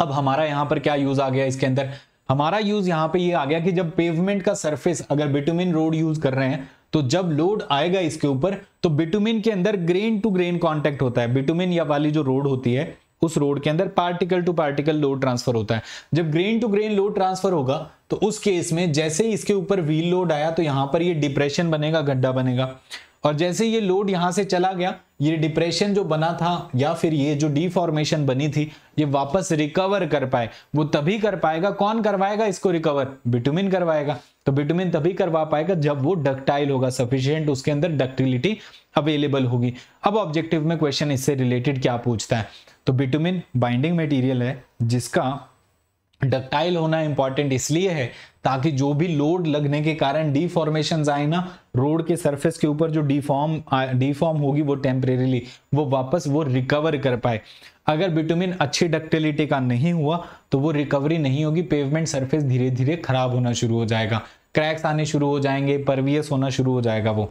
अब हमारा यहां पर क्या यूज आ गया इसके अंदर हमारा यूज यहां पे ये यह आ गया कि जब पेवमेंट का सरफेस अगर बिटुमिन रोड यूज कर रहे हैं तो जब लोड आएगा इसके ऊपर तो बिटुमिन के अंदर ग्रेन टू ग्रेन कॉन्टेक्ट होता है बिटुमिन या वाली जो रोड होती है उस रोड के अंदर particle to particle load transfer होता है जब grain to grain load transfer होगा तो उस केस में जैसे ही इसके ऊपर व्हील लोड आया तो यहां पर ये डिप्रेशन बनेगा गड्ढा बनेगा और जैसे ये लोड यहां से चला गया ये डिप्रेशन जो बना था या फिर ये जो डिफॉर्मेशन बनी थी ये वापस रिकवर कर पाए वो तभी कर पाएगा कौन करवाएगा इसको रिकवर बिटुमिन करवाएगा तो बिटुमिन तभी करवा पाएगा जब वो डक्टाइल होगा सफिशियंट उसके अंदर डक्टिलिटी अवेलेबल होगी अब ऑब्जेक्टिव में क्वेश्चन इससे रिलेटेड क्या पूछता है तो बिटुमिन बाइंडिंग मेटीरियल है जिसका डक्टाइल होना इंपॉर्टेंट इसलिए है ताकि जो भी लोड लगने के कारण डिफॉर्मेशन आए ना रोड के सरफेस के ऊपर जो डिफॉर्म डिफॉर्म होगी वो टेम्परेली वो वापस वो रिकवर कर पाए अगर बिटुमिन अच्छी डक्टिलिटी का नहीं हुआ तो वो रिकवरी नहीं होगी पेवमेंट सरफेस धीरे धीरे खराब होना शुरू हो जाएगा क्रैक्स आने शुरू हो जाएंगे परवियस होना शुरू हो जाएगा वो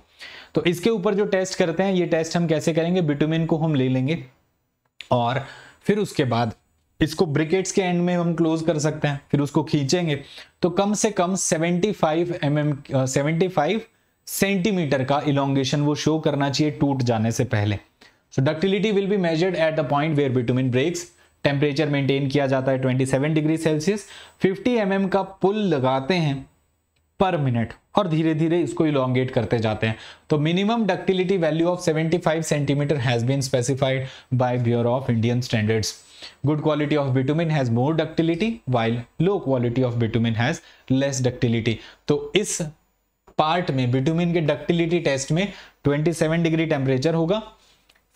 तो इसके ऊपर जो टेस्ट करते हैं ये टेस्ट हम कैसे करेंगे बिटुमिन को हम ले लेंगे और फिर उसके बाद इसको ब्रिकेट्स के एंड में हम क्लोज कर सकते हैं फिर उसको खींचेंगे तो कम से कम 75 five M M seventy centimetre का इलोंगेशन वो शो करना चाहिए टूट जाने से पहले so ductility will be measured at the point where bitumen breaks temperature maintain किया जाता है 27 डिग्री सेल्सियस 50 एम mm का पुल लगाते हैं पर मिनट और धीरे धीरे इसको इलोंगेट करते जाते हैं तो minimum ductility value of 75 centimetre has been specified by bureau of Indian standards Good quality of bitumen has more ductility while low quality of bitumen has less ductility. तो इस पार्ट में बिटुमिन के डक्टिलिटी टेस्ट में 27 डिग्री टेम्परेचर होगा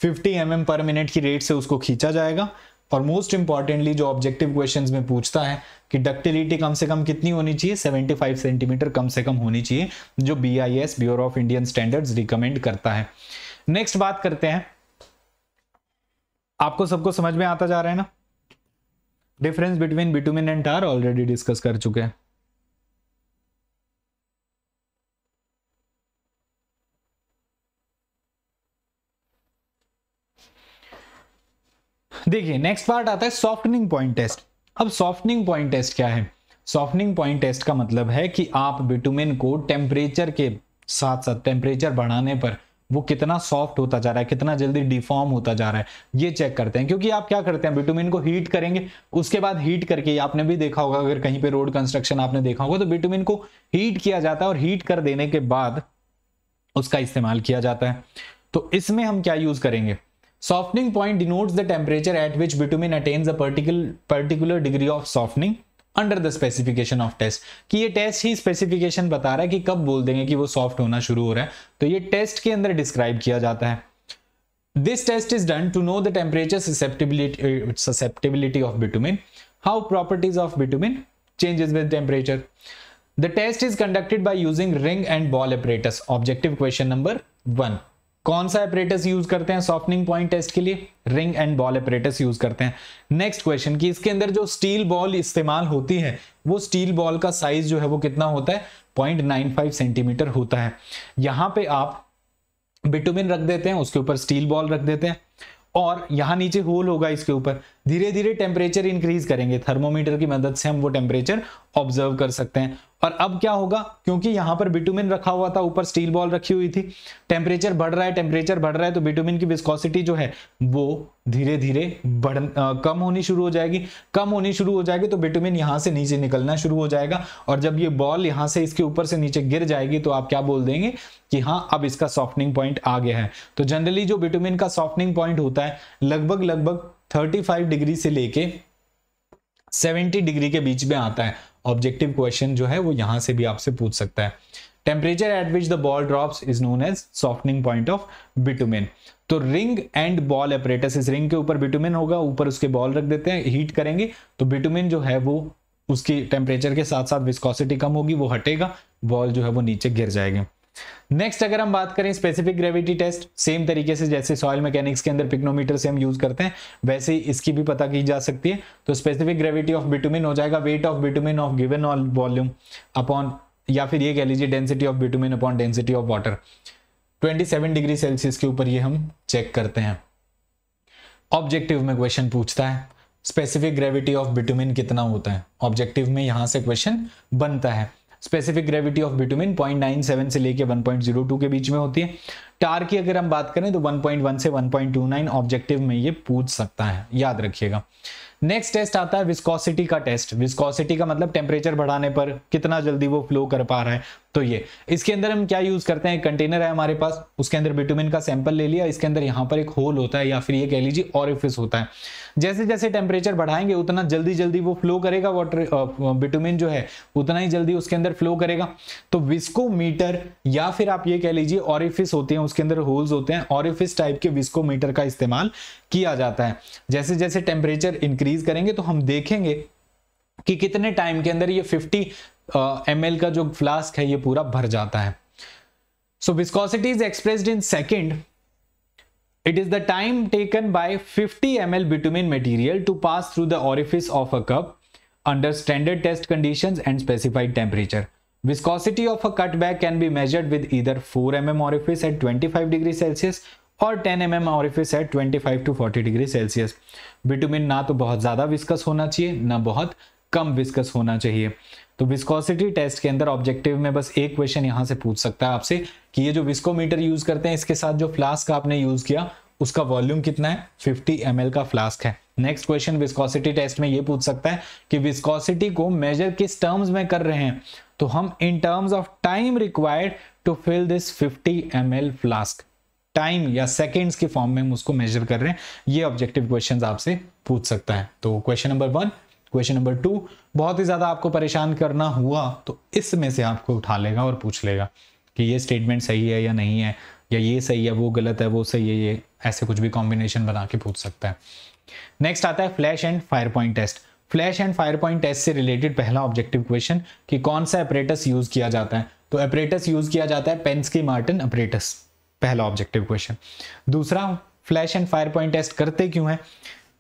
50 एम mm पर मिनट की रेट से उसको खींचा जाएगा और मोस्ट इंपॉर्टेंटली जो ऑब्जेक्टिव क्वेश्चंस में पूछता है कि डक्टिलिटी कम से कम कितनी होनी चाहिए 75 सेंटीमीटर कम से कम होनी चाहिए जो B I S bureau of Indian standards recommend करता है नेक्स्ट बात करते हैं आपको सबको समझ में आता जा रहा है ना difference between bitumen and tar already discuss कर चुके हैं देखिए नेक्स्ट पार्ट आता है सॉफ्टनिंग पॉइंट टेस्ट अब सॉफ्टनिंग पॉइंट टेस्ट क्या है सॉफ्टनिंग पॉइंट टेस्ट का मतलब है कि आप बिटुमिन को टेम्परेचर के साथ साथ टेम्परेचर बढ़ाने पर वो कितना सॉफ्ट होता जा रहा है कितना जल्दी डिफॉर्म होता जा रहा है ये चेक करते हैं क्योंकि आप क्या करते हैं बिटुमिन को हीट करेंगे उसके बाद हीट करके आपने भी देखा होगा अगर कहीं पे रोड कंस्ट्रक्शन आपने देखा होगा तो बिटुमिन को हीट किया जाता है और हीट कर देने के बाद उसका इस्तेमाल किया जाता है तो इसमें हम क्या यूज करेंगे softening point denotes the temperature at which bitumen attains a particular particular degree of under the specification of test कि ये टेस्ट ही स्पेसिफिकेशन बता रहा है कि कब बोल देंगे कि वो सॉफ्ट होना शुरू हो रहा है तो ये टेस्ट के अंदर डिस्क्राइब किया जाता है this test is done to know the temperature susceptibility of bitumen how properties of bitumen changes with temperature the test is conducted by using ring and ball apparatus objective question number one कौन सा एपरेटस यूज करते हैं सॉफ्टनिंग पॉइंट टेस्ट के लिए ring and ball apparatus use करते हैं नेक्स्ट क्वेश्चन कि इसके अंदर जो स्टील बॉल इस्तेमाल होती है वो स्टील बॉल का साइज जो है वो कितना होता है 0.95 सेंटीमीटर होता है यहां पे आप बिटुमिन रख देते हैं उसके ऊपर स्टील बॉल रख देते हैं और यहां नीचे होल होगा इसके ऊपर धीरे धीरे टेम्परेचर इंक्रीज करेंगे थर्मोमीटर की मदद से हम वो टेम्परेचर ऑब्जर्व कर सकते हैं और अब क्या होगा क्योंकि यहां पर बिटुमिन रखा हुआ था ऊपर स्टील बॉल रखी हुई थी टेम्परेचर बढ़ रहा है टेम्परेचर बढ़ रहा है तो बिटुमिन की विस्कोसिटी जो है वो धीरे धीरे बढ़ आ, कम होनी शुरू हो जाएगी कम होनी शुरू हो जाएगी तो बिटुमिन यहां से नीचे निकलना शुरू हो जाएगा और जब ये बॉल यहां से इसके ऊपर से नीचे गिर जाएगी तो आप क्या बोल देंगे कि हाँ अब इसका सॉफ्टनिंग पॉइंट आ गया है तो जनरली जो बिटुमिन का सॉफ्टनिंग पॉइंट होता है लगभग लगभग थर्टी डिग्री से लेके 70 डिग्री के बीच में आता है ऑब्जेक्टिव क्वेश्चन जो है वो यहां से भी आपसे पूछ सकता है temperature at which the ball drop is known as softening point of bitumen तो रिंग एंड बॉल एपरेटस इस रिंग के ऊपर बिटुमेन होगा ऊपर उसके बॉल रख देते हैं हीट करेंगे तो बिटुमेन जो है वो उसकी टेम्परेचर के साथ साथ विस्कोसिटी कम होगी वो हटेगा बॉल जो है वो नीचे गिर जाएगा नेक्स्ट अगर हम बात करें स्पेसिफिक ग्रेविटी टेस्ट सेम तरीके से जैसे सॉयल मैकेनिक्स के अंदर पिक्नोमीटर से हम यूज करते हैं वैसे इसकी भी पता की जा सकती है तो स्पेसिफिक ग्रेविटी ऑफ बिटुमिन हो जाएगा weight of bitumen of given all volume upon या फिर ये कह लीजिए density of bitumen upon density of water seven degree Celsius के ऊपर ये हम चेक करते हैं ऑब्जेक्टिव में क्वेश्चन पूछता है स्पेसिफिक ग्रेविटी ऑफ बिटुमिन कितना होता है ऑब्जेक्टिव में यहां से क्वेश्चन बनता है स्पेसिफिक ग्रेविटी ऑफ बिटुमिन 0.97 से लेके 1.02 के बीच में होती है टार की अगर हम बात करें तो 1.1 से 1.29 ऑब्जेक्टिव में ये पूछ सकता है याद रखिएगा नेक्स्ट टेस्ट आता है विस्कोसिटी का टेस्ट विस्कोसिटी का मतलब टेम्परेचर बढ़ाने पर कितना जल्दी वो फ्लो कर पा रहा है तो ये इसके अंदर हम क्या यूज करते हैं कंटेनर है हमारे पास उसके अंदर बिटुमिन का सैंपल ले लिया इसके अंदर यहाँ पर एक होल होता है या फिर ये कह लीजिए और होता है जैसे जैसे टेम्परेचर बढ़ाएंगे उतना जल्दी जल्दी वो फ्लो करेगा वाटर बिटुमिन जो है उतना ही जल्दी उसके अंदर फ्लो करेगा तो विस्कोमीटर या फिर आप ये कह लीजिए और होते हैं उसके अंदर होल्स होते हैं और टाइप के विस्कोमीटर का इस्तेमाल किया जाता है जैसे जैसे टेम्परेचर इंक्रीज करेंगे तो हम देखेंगे कि कितने टाइम के अंदर ये एम uh, का जो फ्लास्क है ये पूरा भर जाता है so viscosity is expressed in second it is the time taken by 50 M L bitumen material to pass through the orifice of a cup under standard test condition and specified temperature viscosity of a cut back can be measured with either 4 M M orifice at 25 degree Celsius और ten M M orifice at 25 to forty degree Celsius bitumen ना तो बहुत ज्यादा विस्कस होना चाहिए ना बहुत कम विस्कस होना चाहिए तो विस्कोसिटी टेस्ट के अंदर ऑब्जेक्टिव में बस एक क्वेश्चन यहां से पूछ सकता है आपसे कि ये जो विस्कोमीटर यूज करते हैं इसके साथ जो फ्लास्क आपने यूज किया उसका वॉल्यूम कितना है 50 एम का फ्लास्क है नेक्स्ट क्वेश्चन विस्कोसिटी टेस्ट में ये पूछ सकता है कि विस्कोसिटी को मेजर किस टर्म्स में कर रहे हैं तो हम in terms of time required to fill this 50 M flask time या सेकेंड्स के फॉर्म में हम उसको मेजर कर रहे हैं ये ऑब्जेक्टिव क्वेश्चन आपसे पूछ सकता है तो question number one question number two बहुत ही ज़्यादा आपको परेशान करना हुआ तो इसमें से आपको उठा लेगा और पूछ लेगा कि ये स्टेटमेंट सही है या नहीं है या ये सही है वो गलत है वो सही है ये ऐसे कुछ भी कॉम्बिनेशन बना के पूछ सकता है नेक्स्ट आता है flash and fire point test flash and fire point test से रिलेटेड पहला ऑब्जेक्टिव क्वेश्चन कि कौन सा अपरेटस यूज किया जाता है तो अपरेटस यूज किया जाता है पेंस की मार्टिन अपरेटस पहला ऑब्जेक्टिव क्वेश्चन दूसरा flash and fire point test करते क्यों है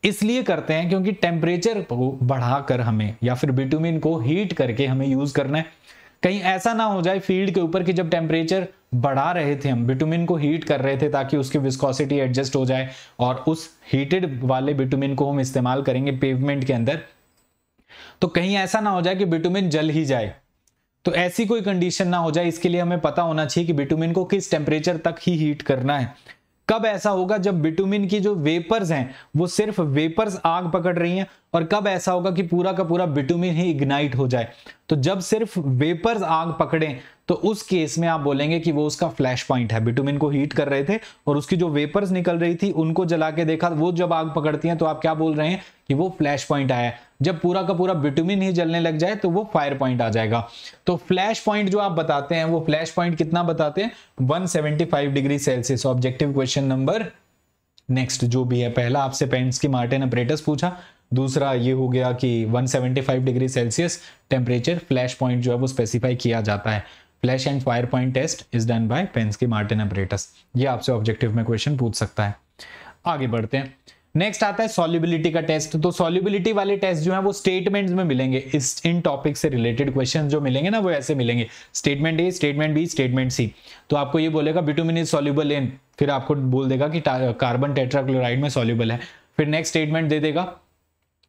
इसलिए करते हैं क्योंकि टेम्परेचर को बढ़ाकर हमें या फिर बिटुमिन को हीट करके हमें यूज करना है कहीं ऐसा ना हो जाए फील्ड के ऊपर कि जब टेम्परेचर बढ़ा रहे थे हम बिटुमिन को हीट कर रहे थे ताकि उसकी विस्कोसिटी एडजस्ट हो जाए और उस हीटेड वाले बिटुमिन को हम इस्तेमाल करेंगे पेवमेंट के अंदर तो कहीं ऐसा ना हो जाए कि बिटुमिन जल ही जाए तो ऐसी कोई कंडीशन ना हो जाए इसके लिए हमें पता होना चाहिए कि बिटुमिन को किस टेम्परेचर तक ही हीट करना है कब ऐसा होगा जब बिटुमिन की जो वेपर्स हैं वो सिर्फ वेपर्स आग पकड़ रही हैं और कब ऐसा होगा कि पूरा का पूरा बिटुमिन ही इग्नाइट हो जाए तो जब सिर्फ वेपर्स आग पकड़ें तो उस केस में आप बोलेंगे कि वो उसका फ्लैश पॉइंट है बिटुमिन को हीट कर रहे थे और उसकी जो वेपर्स निकल रही थी उनको जला के देखा वो जब आग पकड़ती है तो आप क्या बोल रहे हैं कि वो फ्लैश पॉइंट आया जब पूरा का पूरा बिटुमिन ही जलने लग जाए तो वो फायर पॉइंट आ जाएगा तो फ्लैश पॉइंट जो आप बताते हैं वो फ्लैश पॉइंट कितना बताते हैं 175 degree Celsius objective question number next जो भी है पहला आपसे पेंट्स की मार्टिन अपरेटस पूछा दूसरा ये हो गया कि 175 degree Celsius temperature flash point जो है वो स्पेसिफाई किया जाता है flash and fire point test is done by Pensky Martens apparatus ये आपसे ऑब्जेक्टिव में क्वेश्चन पूछ सकता है आगे बढ़ते हैं नेक्स्ट आता है सॉल्युबिलिटी का टेस्ट तो सॉल्युबिलिटी वाले टेस्ट जो है वो स्टेटमेंट्स में मिलेंगे इस इन टॉपिक से रिलेटेड क्वेश्चंस जो मिलेंगे ना वो ऐसे मिलेंगे statement A statement B statement C तो आपको ये बोलेगा बिटुमिन इज सॉल्यूबल इन फिर आपको बोल देगा कि कार्बन टेट्राक्लोराइड में सॉल्यूबल है फिर नेक्स्ट स्टेटमेंट दे देगा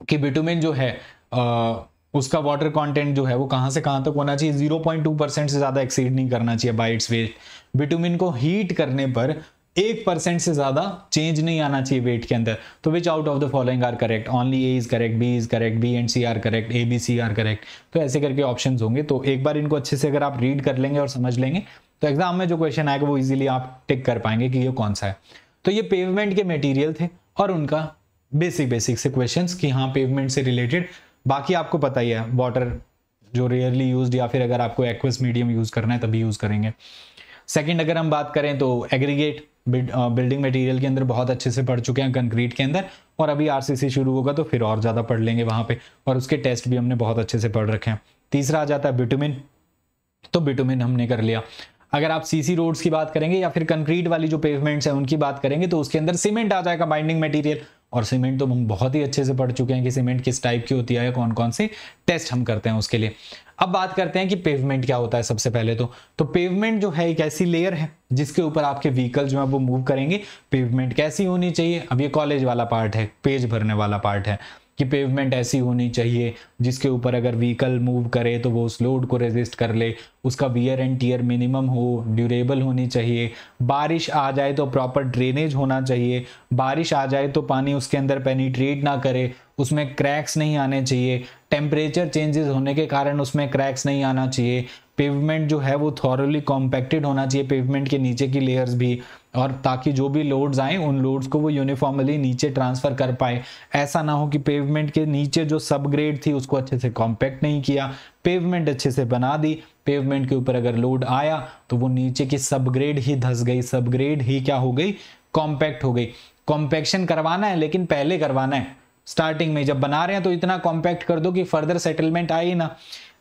कि बिटुमिन जो है आ, उसका वाटर कॉन्टेंट जो है वो कहाँ से कहाँ तक होना चाहिए जीरो से ज़्यादा एक्सीड नहीं करना चाहिए बाई इट्स वेट बिटुमिन को हीट करने पर एक परसेंट से ज़्यादा चेंज नहीं आना चाहिए वेट के अंदर तो which out of the following are correct only A is correct B is correct B and C are correct A B C are correct तो ऐसे करके ऑप्शन होंगे तो एक बार इनको अच्छे से अगर आप रीड कर लेंगे और समझ लेंगे तो एग्जाम में जो क्वेश्चन आएगा वो इजिली आप टिक कर पाएंगे कि ये कौन सा है तो ये पेवमेंट के मेटीरियल थे और उनका बेसिक बेसिक से क्वेश्चन कि हाँ पेवमेंट से रिलेटेड बाकी आपको पता ही है वाटर जो रेयरली यूज या फिर अगर आपको एक्वस मीडियम यूज करना है तभी यूज करेंगे सेकेंड अगर हम बात करें तो एग्रीगेट बिल्डिंग मटेरियल के अंदर बहुत अच्छे से पढ़ चुके हैं कंक्रीट के अंदर और अभी आरसीसी शुरू होगा तो फिर और ज़्यादा पढ़ लेंगे वहाँ पे और उसके टेस्ट भी हमने बहुत अच्छे से पढ़ रखे हैं तीसरा आ जाता है बिटुमिन तो बिटुमिन हमने कर लिया अगर आप सीसी रोड्स की बात करेंगे या फिर कंक्रीट वाली जो पेवमेंट्स हैं उनकी बात करेंगे तो उसके अंदर सीमेंट आ जाएगा बाइंडिंग मटीरियल और सीमेंट तो हम बहुत ही अच्छे से पढ़ चुके हैं कि सीमेंट किस टाइप की होती है या कौन कौन से टेस्ट हम करते हैं उसके लिए अब बात करते हैं कि पेवमेंट क्या होता है सबसे पहले तो तो पेवमेंट जो है एक ऐसी लेयर है जिसके ऊपर आपके व्हीकल जो है वो मूव करेंगे पेवमेंट कैसी होनी चाहिए अब ये कॉलेज वाला पार्ट है पेज भरने वाला पार्ट है कि पेवमेंट ऐसी होनी चाहिए जिसके ऊपर अगर व्हीकल मूव करे तो वो उस लोड को रेजिस्ट कर ले उसका वियर एंड टीयर मिनिमम हो ड्यूरेबल होनी चाहिए बारिश आ जाए तो प्रॉपर ड्रेनेज होना चाहिए बारिश आ जाए तो पानी उसके अंदर पेनीट्रेट ना करे उसमें क्रैक्स नहीं आने चाहिए टेम्परेचर चेंजेस होने के कारण उसमें क्रैक्स नहीं आना चाहिए पेवमेंट जो है वो थॉरली कॉम्पैक्टेड होना चाहिए पेवमेंट के नीचे की लेयर्स भी और ताकि जो भी लोड्स आए उन लोड्स को वो यूनिफॉर्मली नीचे ट्रांसफ़र कर पाए ऐसा ना हो कि पेवमेंट के नीचे जो सब ग्रेड थी उसको अच्छे से कॉम्पैक्ट नहीं किया पेवमेंट अच्छे से बना दी पेवमेंट के ऊपर अगर लोड आया तो वो नीचे की सब ग्रेड ही धस गई सब ग्रेड ही क्या हो गई कॉम्पैक्ट हो गई कॉम्पैक्शन करवाना है लेकिन पहले करवाना है स्टार्टिंग में जब बना रहे हैं तो इतना कॉम्पैक्ट कर दो कि फर्दर सेटलमेंट आए ही ना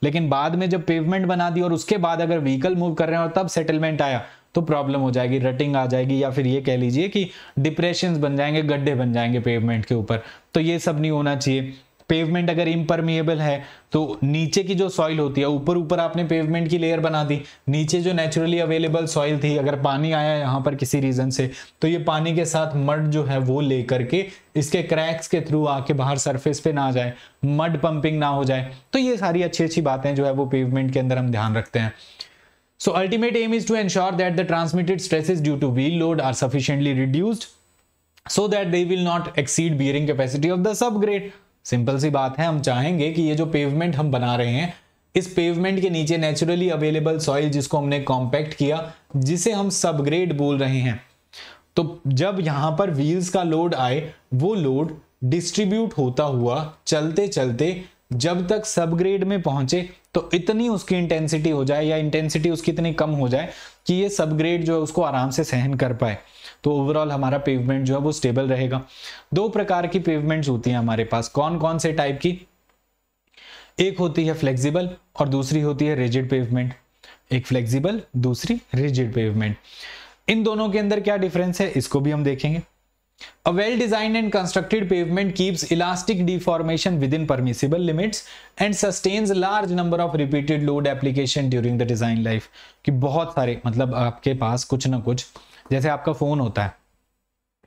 लेकिन बाद में जब पेवमेंट बना दी और उसके बाद अगर व्हीकल मूव कर रहे हैं और तब सेटलमेंट आया तो प्रॉब्लम हो जाएगी रटिंग आ जाएगी या फिर ये कह लीजिए कि डिप्रेशन बन जाएंगे गड्ढे बन जाएंगे पेवमेंट के ऊपर तो ये सब नहीं होना चाहिए पेवमेंट अगर इम्परमिएबल है तो नीचे की जो सॉइल होती है ऊपर ऊपर आपने पेवमेंट की लेयर बना दी नीचे जो नेचुरली अवेलेबल सॉइल थी अगर पानी आया यहाँ पर किसी रीजन से तो ये पानी के साथ मड जो है वो लेकर के इसके क्रैक्स के थ्रू आके बाहर सरफेस पे ना जाए मड पंपिंग ना हो जाए तो ये सारी अच्छी अच्छी बातें जो है वो पेवमेंट के अंदर हम ध्यान रखते हैं so ultimate aim is to ensure that the transmitted stresses due to wheel load are sufficiently reduced so that they will not exceed bearing capacity of the subgrade. Simple सी बात है हम चाहेंगे कि ये जो पेवमेंट हम बना रहे हैं इस पेवमेंट के नीचे नेचुरली अवेलेबल सॉइल जिसको हमने कॉम्पैक्ट किया जिसे हम सबग्रेड बोल रहे हैं तो जब यहां पर व्हील्स का लोड आए वो लोड डिस्ट्रीब्यूट होता हुआ चलते चलते जब तक सबग्रेड में पहुंचे तो इतनी उसकी इंटेंसिटी हो जाए या इंटेंसिटी उसकी इतनी कम हो जाए कि ये सबग्रेड जो है उसको आराम से सहन कर पाए तो ओवरऑल हमारा पेवमेंट जो है वो स्टेबल रहेगा दो प्रकार की पेवमेंट्स होती हैं हमारे पास कौन कौन से टाइप की एक होती है फ्लेक्सिबल और दूसरी होती है रिजिड पेवमेंट एक फ्लेक्सिबल दूसरी रिजिड पेवमेंट इन दोनों के अंदर क्या डिफरेंस है इसको भी हम देखेंगे A well designed and constructed pavement keeps elastic deformation within permissible limits and sustains large number of repeated load application during the design life कि बहुत सारे मतलब आपके पास कुछ ना कुछ जैसे आपका फ़ोन होता है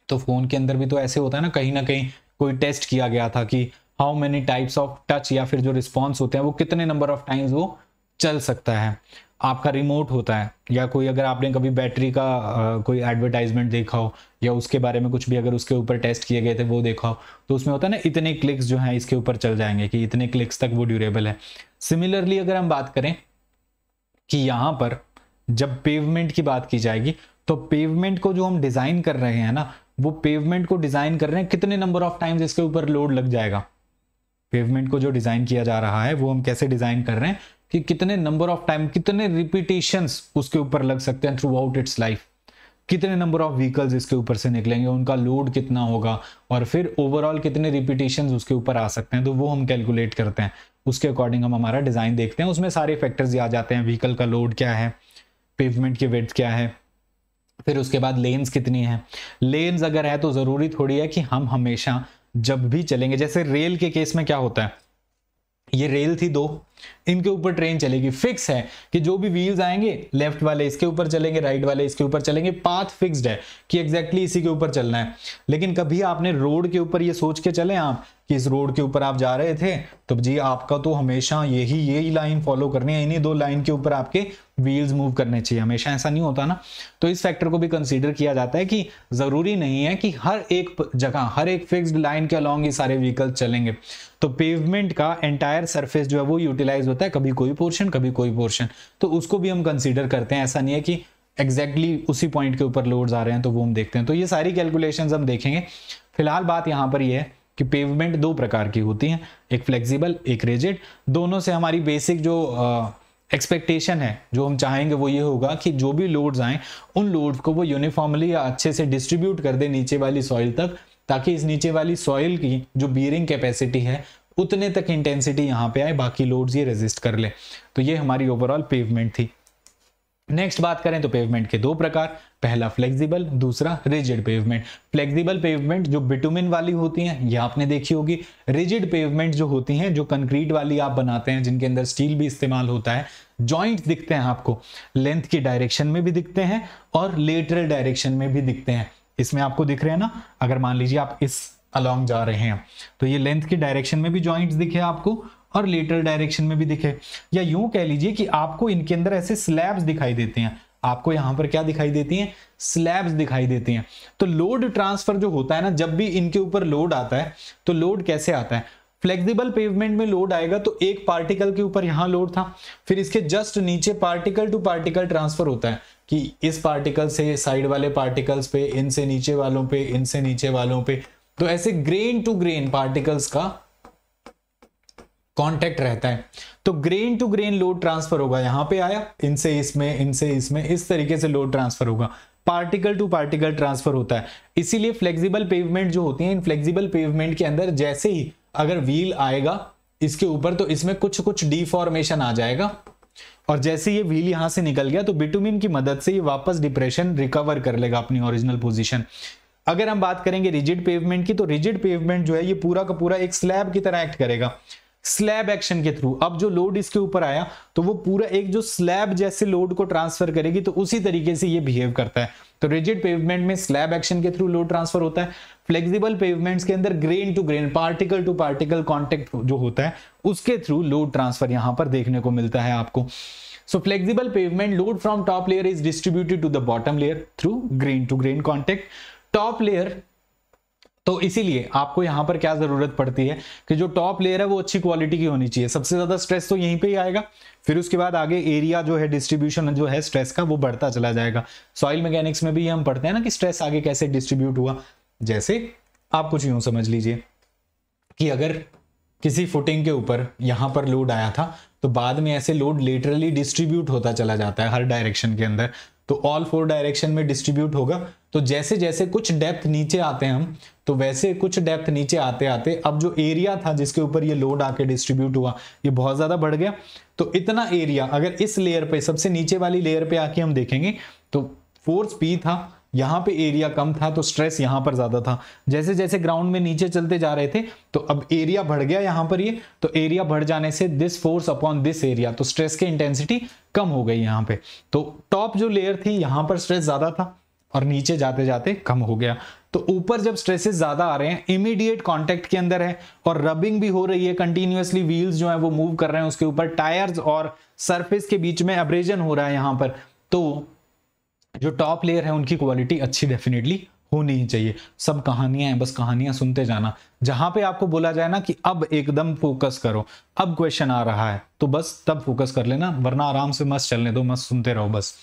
तो फ़ोन के अंदर भी तो ऐसे होता है ना कहीं ना कहीं कोई टेस्ट किया गया था कि how many types of touch या फिर जो रिस्पॉन्स होते हैं वो कितने नंबर ऑफ टाइम्स वो चल सकता है आपका रिमोट होता है या कोई अगर आपने कभी बैटरी का आ, कोई एडवर्टाइजमेंट देखा हो या उसके बारे में कुछ भी अगर उसके ऊपर टेस्ट किए गए थे वो देखा हो तो उसमें होता है ना इतने क्लिक्स जो हैं इसके ऊपर चल जाएंगे कि इतने क्लिक्स तक वो ड्यूरेबल है सिमिलरली अगर हम बात करें कि यहाँ पर जब पेवमेंट की बात की जाएगी तो पेवमेंट को जो हम डिजाइन कर रहे हैं ना वो पेवमेंट को डिजाइन कर रहे हैं कितने नंबर ऑफ टाइम्स इसके ऊपर लोड लग जाएगा पेवमेंट को जो डिजाइन किया जा रहा है वो हम कैसे डिजाइन कर रहे हैं कि कितने नंबर ऑफ टाइम कितने रिपीटेशन उसके ऊपर लग सकते हैं थ्रू आउट इट्स लाइफ कितने नंबर ऑफ व्हीकल्स इसके ऊपर से निकलेंगे उनका लोड कितना होगा और फिर ओवरऑल कितने रिपीटेशन उसके ऊपर आ सकते हैं तो वो हम कैलकुलेट करते हैं उसके अकॉर्डिंग हम हमारा डिज़ाइन देखते हैं उसमें सारे फैक्टर्स आ जाते हैं व्हीकल का लोड क्या है पेवमेंट की वेथ क्या है फिर उसके बाद लेन्स कितनी है लेन्स अगर है तो ज़रूरी थोड़ी है कि हम हमेशा जब भी चलेंगे जैसे रेल के केस में क्या होता है ये रेल थी दो इनके ऊपर ट्रेन चलेगी फिक्स है कि जो भी व्हील्स आएंगे लेफ्ट वाले इसके ऊपर चलेंगे राइट वाले इसके ऊपर चलेंगे पाथ फिक्स्ड है कि एग्जैक्टली exactly इसी के ऊपर चलना है लेकिन कभी आपने रोड के ऊपर ये सोच के चले आप कि इस रोड के ऊपर आप जा रहे थे तो जी आपका तो हमेशा यही यही लाइन फॉलो करनी है इन्हीं दो लाइन के ऊपर आपके व्हील्स मूव करने चाहिए हमेशा ऐसा नहीं होता ना तो इस फैक्टर को भी कंसीडर किया जाता है कि ज़रूरी नहीं है कि हर एक जगह हर एक फिक्स्ड लाइन के अलॉन्ग ये सारे व्हीकल चलेंगे तो पेवमेंट का एंटायर सरफेस जो है वो यूटिलाइज यूटिलाइज होता है कभी कोई पोर्शन कभी कोई पोर्शन तो उसको भी हम कंसिडर करते हैं ऐसा नहीं है कि एग्जैक्टली exactly उसी पॉइंट के ऊपर लोड्स आ रहे हैं तो वो हम देखते हैं तो ये सारी कैलकुलेशन हम देखेंगे फिलहाल बात यहाँ पर ये है कि पेवमेंट दो प्रकार की होती हैं एक फ्लेक्सिबल एक रेजिड दोनों से हमारी बेसिक जो एक्सपेक्टेशन है जो हम चाहेंगे वो ये होगा कि जो भी लोड्स आएँ उन लोड्स को वो यूनिफॉर्मली या अच्छे से डिस्ट्रीब्यूट कर दे नीचे वाली सॉइल तक ताकि इस नीचे वाली सॉइल की जो बियरिंग कैपेसिटी है उतने तक इंटेंसिटी यहां पे आए बाकी लोड्स ये रेजिस्ट कर ले तो ये हमारी ओवरऑल पेवमेंट थी नेक्स्ट बात करें तो पेवमेंट के दो प्रकार पहला फ्लेक्सिबल दूसरा रिजिड पेवमेंट फ्लेक्सिबल पेवमेंट जो बिटुमिन वाली होती हैं ये आपने देखी होगी रिजिड पेवमेंट जो होती हैं जो कंक्रीट वाली आप बनाते हैं जिनके अंदर स्टील भी इस्तेमाल होता है जॉइंट दिखते हैं आपको लेंथ की डायरेक्शन में भी दिखते हैं और लेटरल डायरेक्शन में भी दिखते हैं इसमें आपको दिख रहे हैं ना अगर मान लीजिए आप इस अलॉन्ग जा रहे हैं तो ये लेंथ की डायरेक्शन में भी ज्वाइंट्स दिखे आपको और लेटर डायरेक्शन में भी दिखे या यूं कह लीजिए कि आपको इनके अंदर ऐसे स्लैब्स दिखाई देते हैं आपको यहां पर क्या दिखाई देती हैं स्लैब्स दिखाई देती हैं तो लोड ट्रांसफर जो होता है ना जब भी इनके ऊपर लोड आता है तो लोड कैसे आता है फ्लेक्सिबल पेवमेंट में लोड आएगा तो एक पार्टिकल के ऊपर यहां लोड था फिर इसके जस्ट नीचे पार्टिकल टू पार्टिकल ट्रांसफर होता है कि इस पार्टिकल से साइड वाले पार्टिकल्स पे इनसे नीचे वालों पे इनसे नीचे वालों पे तो ऐसे ग्रेन टू ग्रेन पार्टिकल्स का कांटेक्ट रहता है तो grain to grain load transfer होगा यहां पे आया इनसे इसमें इनसे इसमें इस तरीके से लोड ट्रांसफर होगा पार्टिकल टू पार्टिकल ट्रांसफर होता है इसीलिए फ्लेक्सिबल पेवमेंट जो होती है इन फ्लेक्सिबल पेवमेंट के अंदर जैसे ही अगर व्हील आएगा इसके ऊपर तो इसमें कुछ कुछ डिफॉर्मेशन आ जाएगा और जैसे ये व्हील यहां से निकल गया तो बिटुमिन की मदद से ये वापस डिप्रेशन रिकवर कर लेगा अपनी ओरिजिनल पोजीशन अगर हम बात करेंगे रिजिड पेवमेंट की तो रिजिड पेवमेंट जो है ये पूरा का पूरा एक स्लैब की तरह एक्ट करेगा स्लैब एक्शन के थ्रू अब जो लोड इसके ऊपर आया तो वो पूरा एक जो स्लैब जैसे लोड को ट्रांसफर करेगी तो उसी तरीके से ये बिहेव करता है तो रिजिड पेवमेंट में स्लैब एक्शन के थ्रू लोड ट्रांसफर होता है फ्लेक्सिबल पेवमेंट्स के अंदर grain to grain particle to particle contact जो होता है उसके थ्रू लोड ट्रांसफर यहां पर देखने को मिलता है आपको so flexible pavement load from top layer is distributed to the bottom layer through grain to grain contact top layer तो इसीलिए आपको यहां पर क्या जरूरत पड़ती है कि जो टॉप लेयर है वो अच्छी क्वालिटी की होनी चाहिए सबसे ज्यादा स्ट्रेस तो यहीं पे ही आएगा फिर उसके बाद आगे एरिया जो है डिस्ट्रीब्यूशन जो है स्ट्रेस का वो बढ़ता चला जाएगा सॉइल मैकेनिक्स में भी हम पढ़ते हैं ना कि स्ट्रेस आगे कैसे डिस्ट्रीब्यूट हुआ जैसे आप कुछ यूं समझ लीजिए कि अगर किसी फुटिंग के ऊपर यहां पर लोड आया था तो बाद में ऐसे लोड लेटरली डिस्ट्रीब्यूट होता चला जाता है हर डायरेक्शन के अंदर तो ऑल फोर डायरेक्शन में डिस्ट्रीब्यूट होगा तो जैसे जैसे कुछ डेप्थ नीचे आते हैं हम तो वैसे कुछ डेप्थ नीचे आते आते अब जो एरिया था जिसके ऊपर ये लोड आके डिस्ट्रीब्यूट हुआ ये बहुत ज़्यादा बढ़ गया तो इतना एरिया अगर इस लेयर पे सबसे नीचे वाली लेयर पे आके हम देखेंगे तो फोर्स पी था यहां पे एरिया कम था तो स्ट्रेस यहां पर ज़्यादा था जैसे जैसे ग्राउंड में नीचे चलते जा रहे थे तो अब एरिया बढ़ गया यहां पर ये यह, तो एरिया बढ़ जाने से this force upon this area तो स्ट्रेस की इंटेंसिटी कम हो गई यहां पे तो टॉप जो लेयर थी यहां पर स्ट्रेस ज़्यादा था और नीचे जाते जाते कम हो गया तो ऊपर जब स्ट्रेसेस ज्यादा आ रहे हैं इमीडिएट कांटेक्ट के अंदर है और रबिंग भी हो रही है कंटिन्यूसली व्हील्स जो है वो मूव कर रहे हैं उसके ऊपर टायर्स और सरफेस के बीच में अब्रेजन हो रहा है यहां पर तो जो टॉप लेयर है उनकी क्वालिटी अच्छी डेफिनेटली होनी चाहिए सब कहानियां हैं बस कहानियां सुनते जाना जहां पे आपको बोला जाए ना कि अब एकदम फोकस करो अब क्वेश्चन आ रहा है तो बस तब फोकस कर लेना वरना आराम से मस्त चलने दो मस्त सुनते रहो बस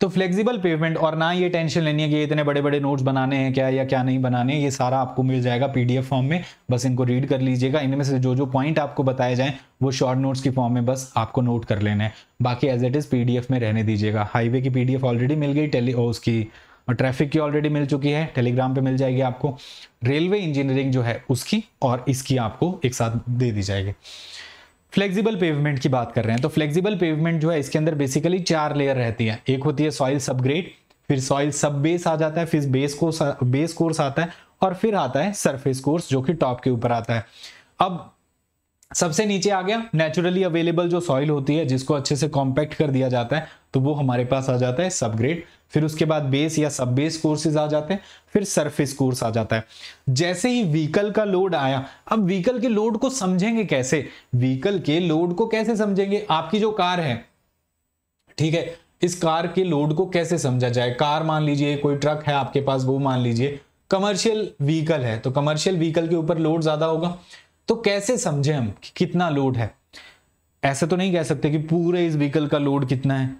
तो फ्लेक्सिबल पेमेंट और ना ये टेंशन लेनी है कि इतने बड़े बड़े नोट्स बनाने हैं क्या या क्या नहीं बनाने ये सारा आपको मिल जाएगा पीडीएफ फॉर्म में बस इनको रीड कर लीजिएगा इनमें से जो जो पॉइंट आपको बताए जाएं वो शॉर्ट नोट्स की फॉर्म में बस आपको नोट कर लेना है बाकी एज इट इज़ पीडीएफ में रहने दीजिएगा हाईवे की पीडीएफ ऑलरेडी मिल गई टेली उसकी ट्रैफिक की ऑलरेडी मिल चुकी है टेलीग्राम पर मिल जाएगी आपको रेलवे इंजीनियरिंग जो है उसकी और इसकी आपको एक साथ दे दी जाएगी फ्लेक्सिबल पेवमेंट की बात कर रहे हैं तो फ्लेक्सिबल पेवमेंट जो है इसके अंदर बेसिकली चार लेयर रहती है एक होती है सॉइल सबग्रेड फिर सॉइल सब बेस आ जाता है फिर बेस कोर्स बेस कोर्स आता है और फिर आता है सरफेस कोर्स जो कि टॉप के ऊपर आता है अब सबसे नीचे आ गया नेचुरली अवेलेबल जो सॉइल होती है जिसको अच्छे से कॉम्पैक्ट कर दिया जाता है तो वो हमारे पास आ जाता है सबग्रेड फिर उसके बाद बेस या सब बेस कोर्सेज आ जाते हैं फिर सरफेस कोर्स आ जाता है जैसे ही व्हीकल का लोड आया अब व्हीकल के लोड को समझेंगे कैसे व्हीकल के लोड को कैसे समझेंगे आपकी जो कार है ठीक है इस कार के लोड को कैसे समझा जाए कार मान लीजिए कोई ट्रक है आपके पास वो मान लीजिए कमर्शियल व्हीकल है तो कमर्शियल व्हीकल के ऊपर लोड ज्यादा होगा तो कैसे समझे हम कि कितना लोड है ऐसे तो नहीं कह सकते कि पूरे इस व्हीकल का लोड कितना है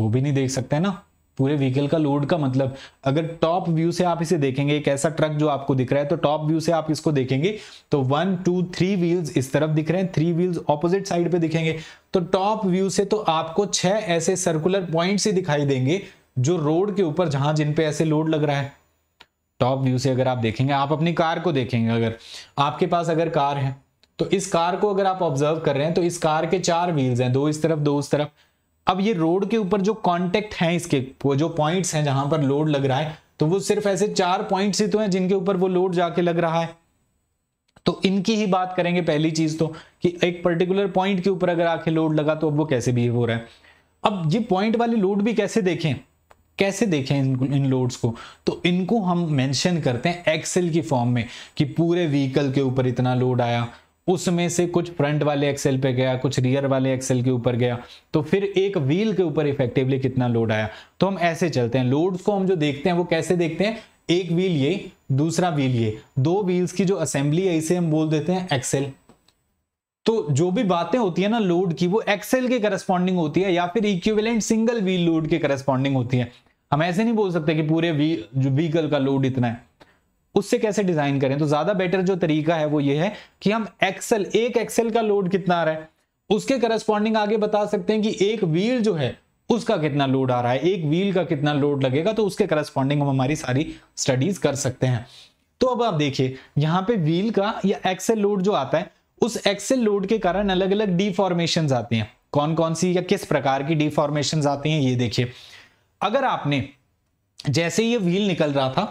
वो भी नहीं देख सकते ना पूरे व्हीकल का लोड का मतलब अगर टॉप व्यू से आप इसे देखेंगे एक ऐसा ट्रक जो आपको दिख रहा है तो टॉप व्यू से आप इसको देखेंगे तो वन टू थ्री व्हील्स इस तरफ दिख रहे हैं थ्री व्हील्स ऑपोजिट साइड पे दिखेंगे तो टॉप व्यू से तो आपको छह ऐसे सर्कुलर पॉइंट्स ही दिखाई देंगे जो रोड के ऊपर जहां जिन पे ऐसे लोड लग रहा है टॉप व्यू से अगर आप देखेंगे आप अपनी कार को देखेंगे अगर आपके पास अगर कार है तो इस कार को अगर आप ऑब्जर्व कर रहे हैं तो इस कार के चार व्हील्स हैं दो इस तरफ दो उस तरफ अब ये रोड के ऊपर जो कॉन्टेक्ट है इसके वो जो पॉइंट्स हैं जहां पर लोड लग रहा है तो वो सिर्फ ऐसे चार पॉइंट ही तो है जिनके ऊपर वो लोड जाके लग रहा है तो इनकी ही बात करेंगे पहली चीज तो कि एक पर्टिकुलर पॉइंट के ऊपर अगर आके लोड लगा तो अब वो कैसे बिहेव हो रहा है अब ये पॉइंट वाले लोड भी कैसे देखें कैसे देखें इन इन लोड्स को तो इनको हम मेंशन करते हैं एक्सेल की फॉर्म में कि पूरे व्हीकल के ऊपर इतना लोड आया उसमें से कुछ फ्रंट वाले एक्सेल पे गया कुछ रियर वाले एक्सेल के ऊपर गया तो फिर एक व्हील के ऊपर इफेक्टिवली कितना लोड आया तो हम ऐसे चलते हैं लोड्स को हम जो देखते हैं वो कैसे देखते हैं एक व्हील ये दूसरा व्हील ये दो व्हील्स की जो असेंबली है इसे हम बोल देते हैं एक्सेल तो जो भी बातें होती है ना लोड की वो एक्सेल के करस्पॉन्डिंग होती है या फिर इक्विवेलेंट सिंगल व्हील लोड के करस्पॉन्डिंग होती है हम ऐसे नहीं बोल सकते कि पूरे व्ही जो व्हीकल का लोड इतना है उससे कैसे डिजाइन करें तो ज्यादा बेटर जो तरीका है वो ये है कि हम एक्सेल एक एक्सेल का लोड कितना आ रहा है उसके करस्पॉन्डिंग आगे बता सकते हैं कि एक व्हील जो है उसका कितना लोड आ रहा है एक व्हील का कितना लोड लगेगा तो उसके करस्पॉन्डिंग हम हमारी सारी स्टडीज कर सकते हैं तो अब आप देखिए यहां पे व्हील का या एक्सेल लोड जो आता है उस एक्सेल लोड के कारण अलग अलग डिफॉर्मेशन आते हैं कौन कौन सी या किस प्रकार की डिफॉर्मेशन आते हैं ये देखिए अगर आपने जैसे ये व्हील निकल रहा था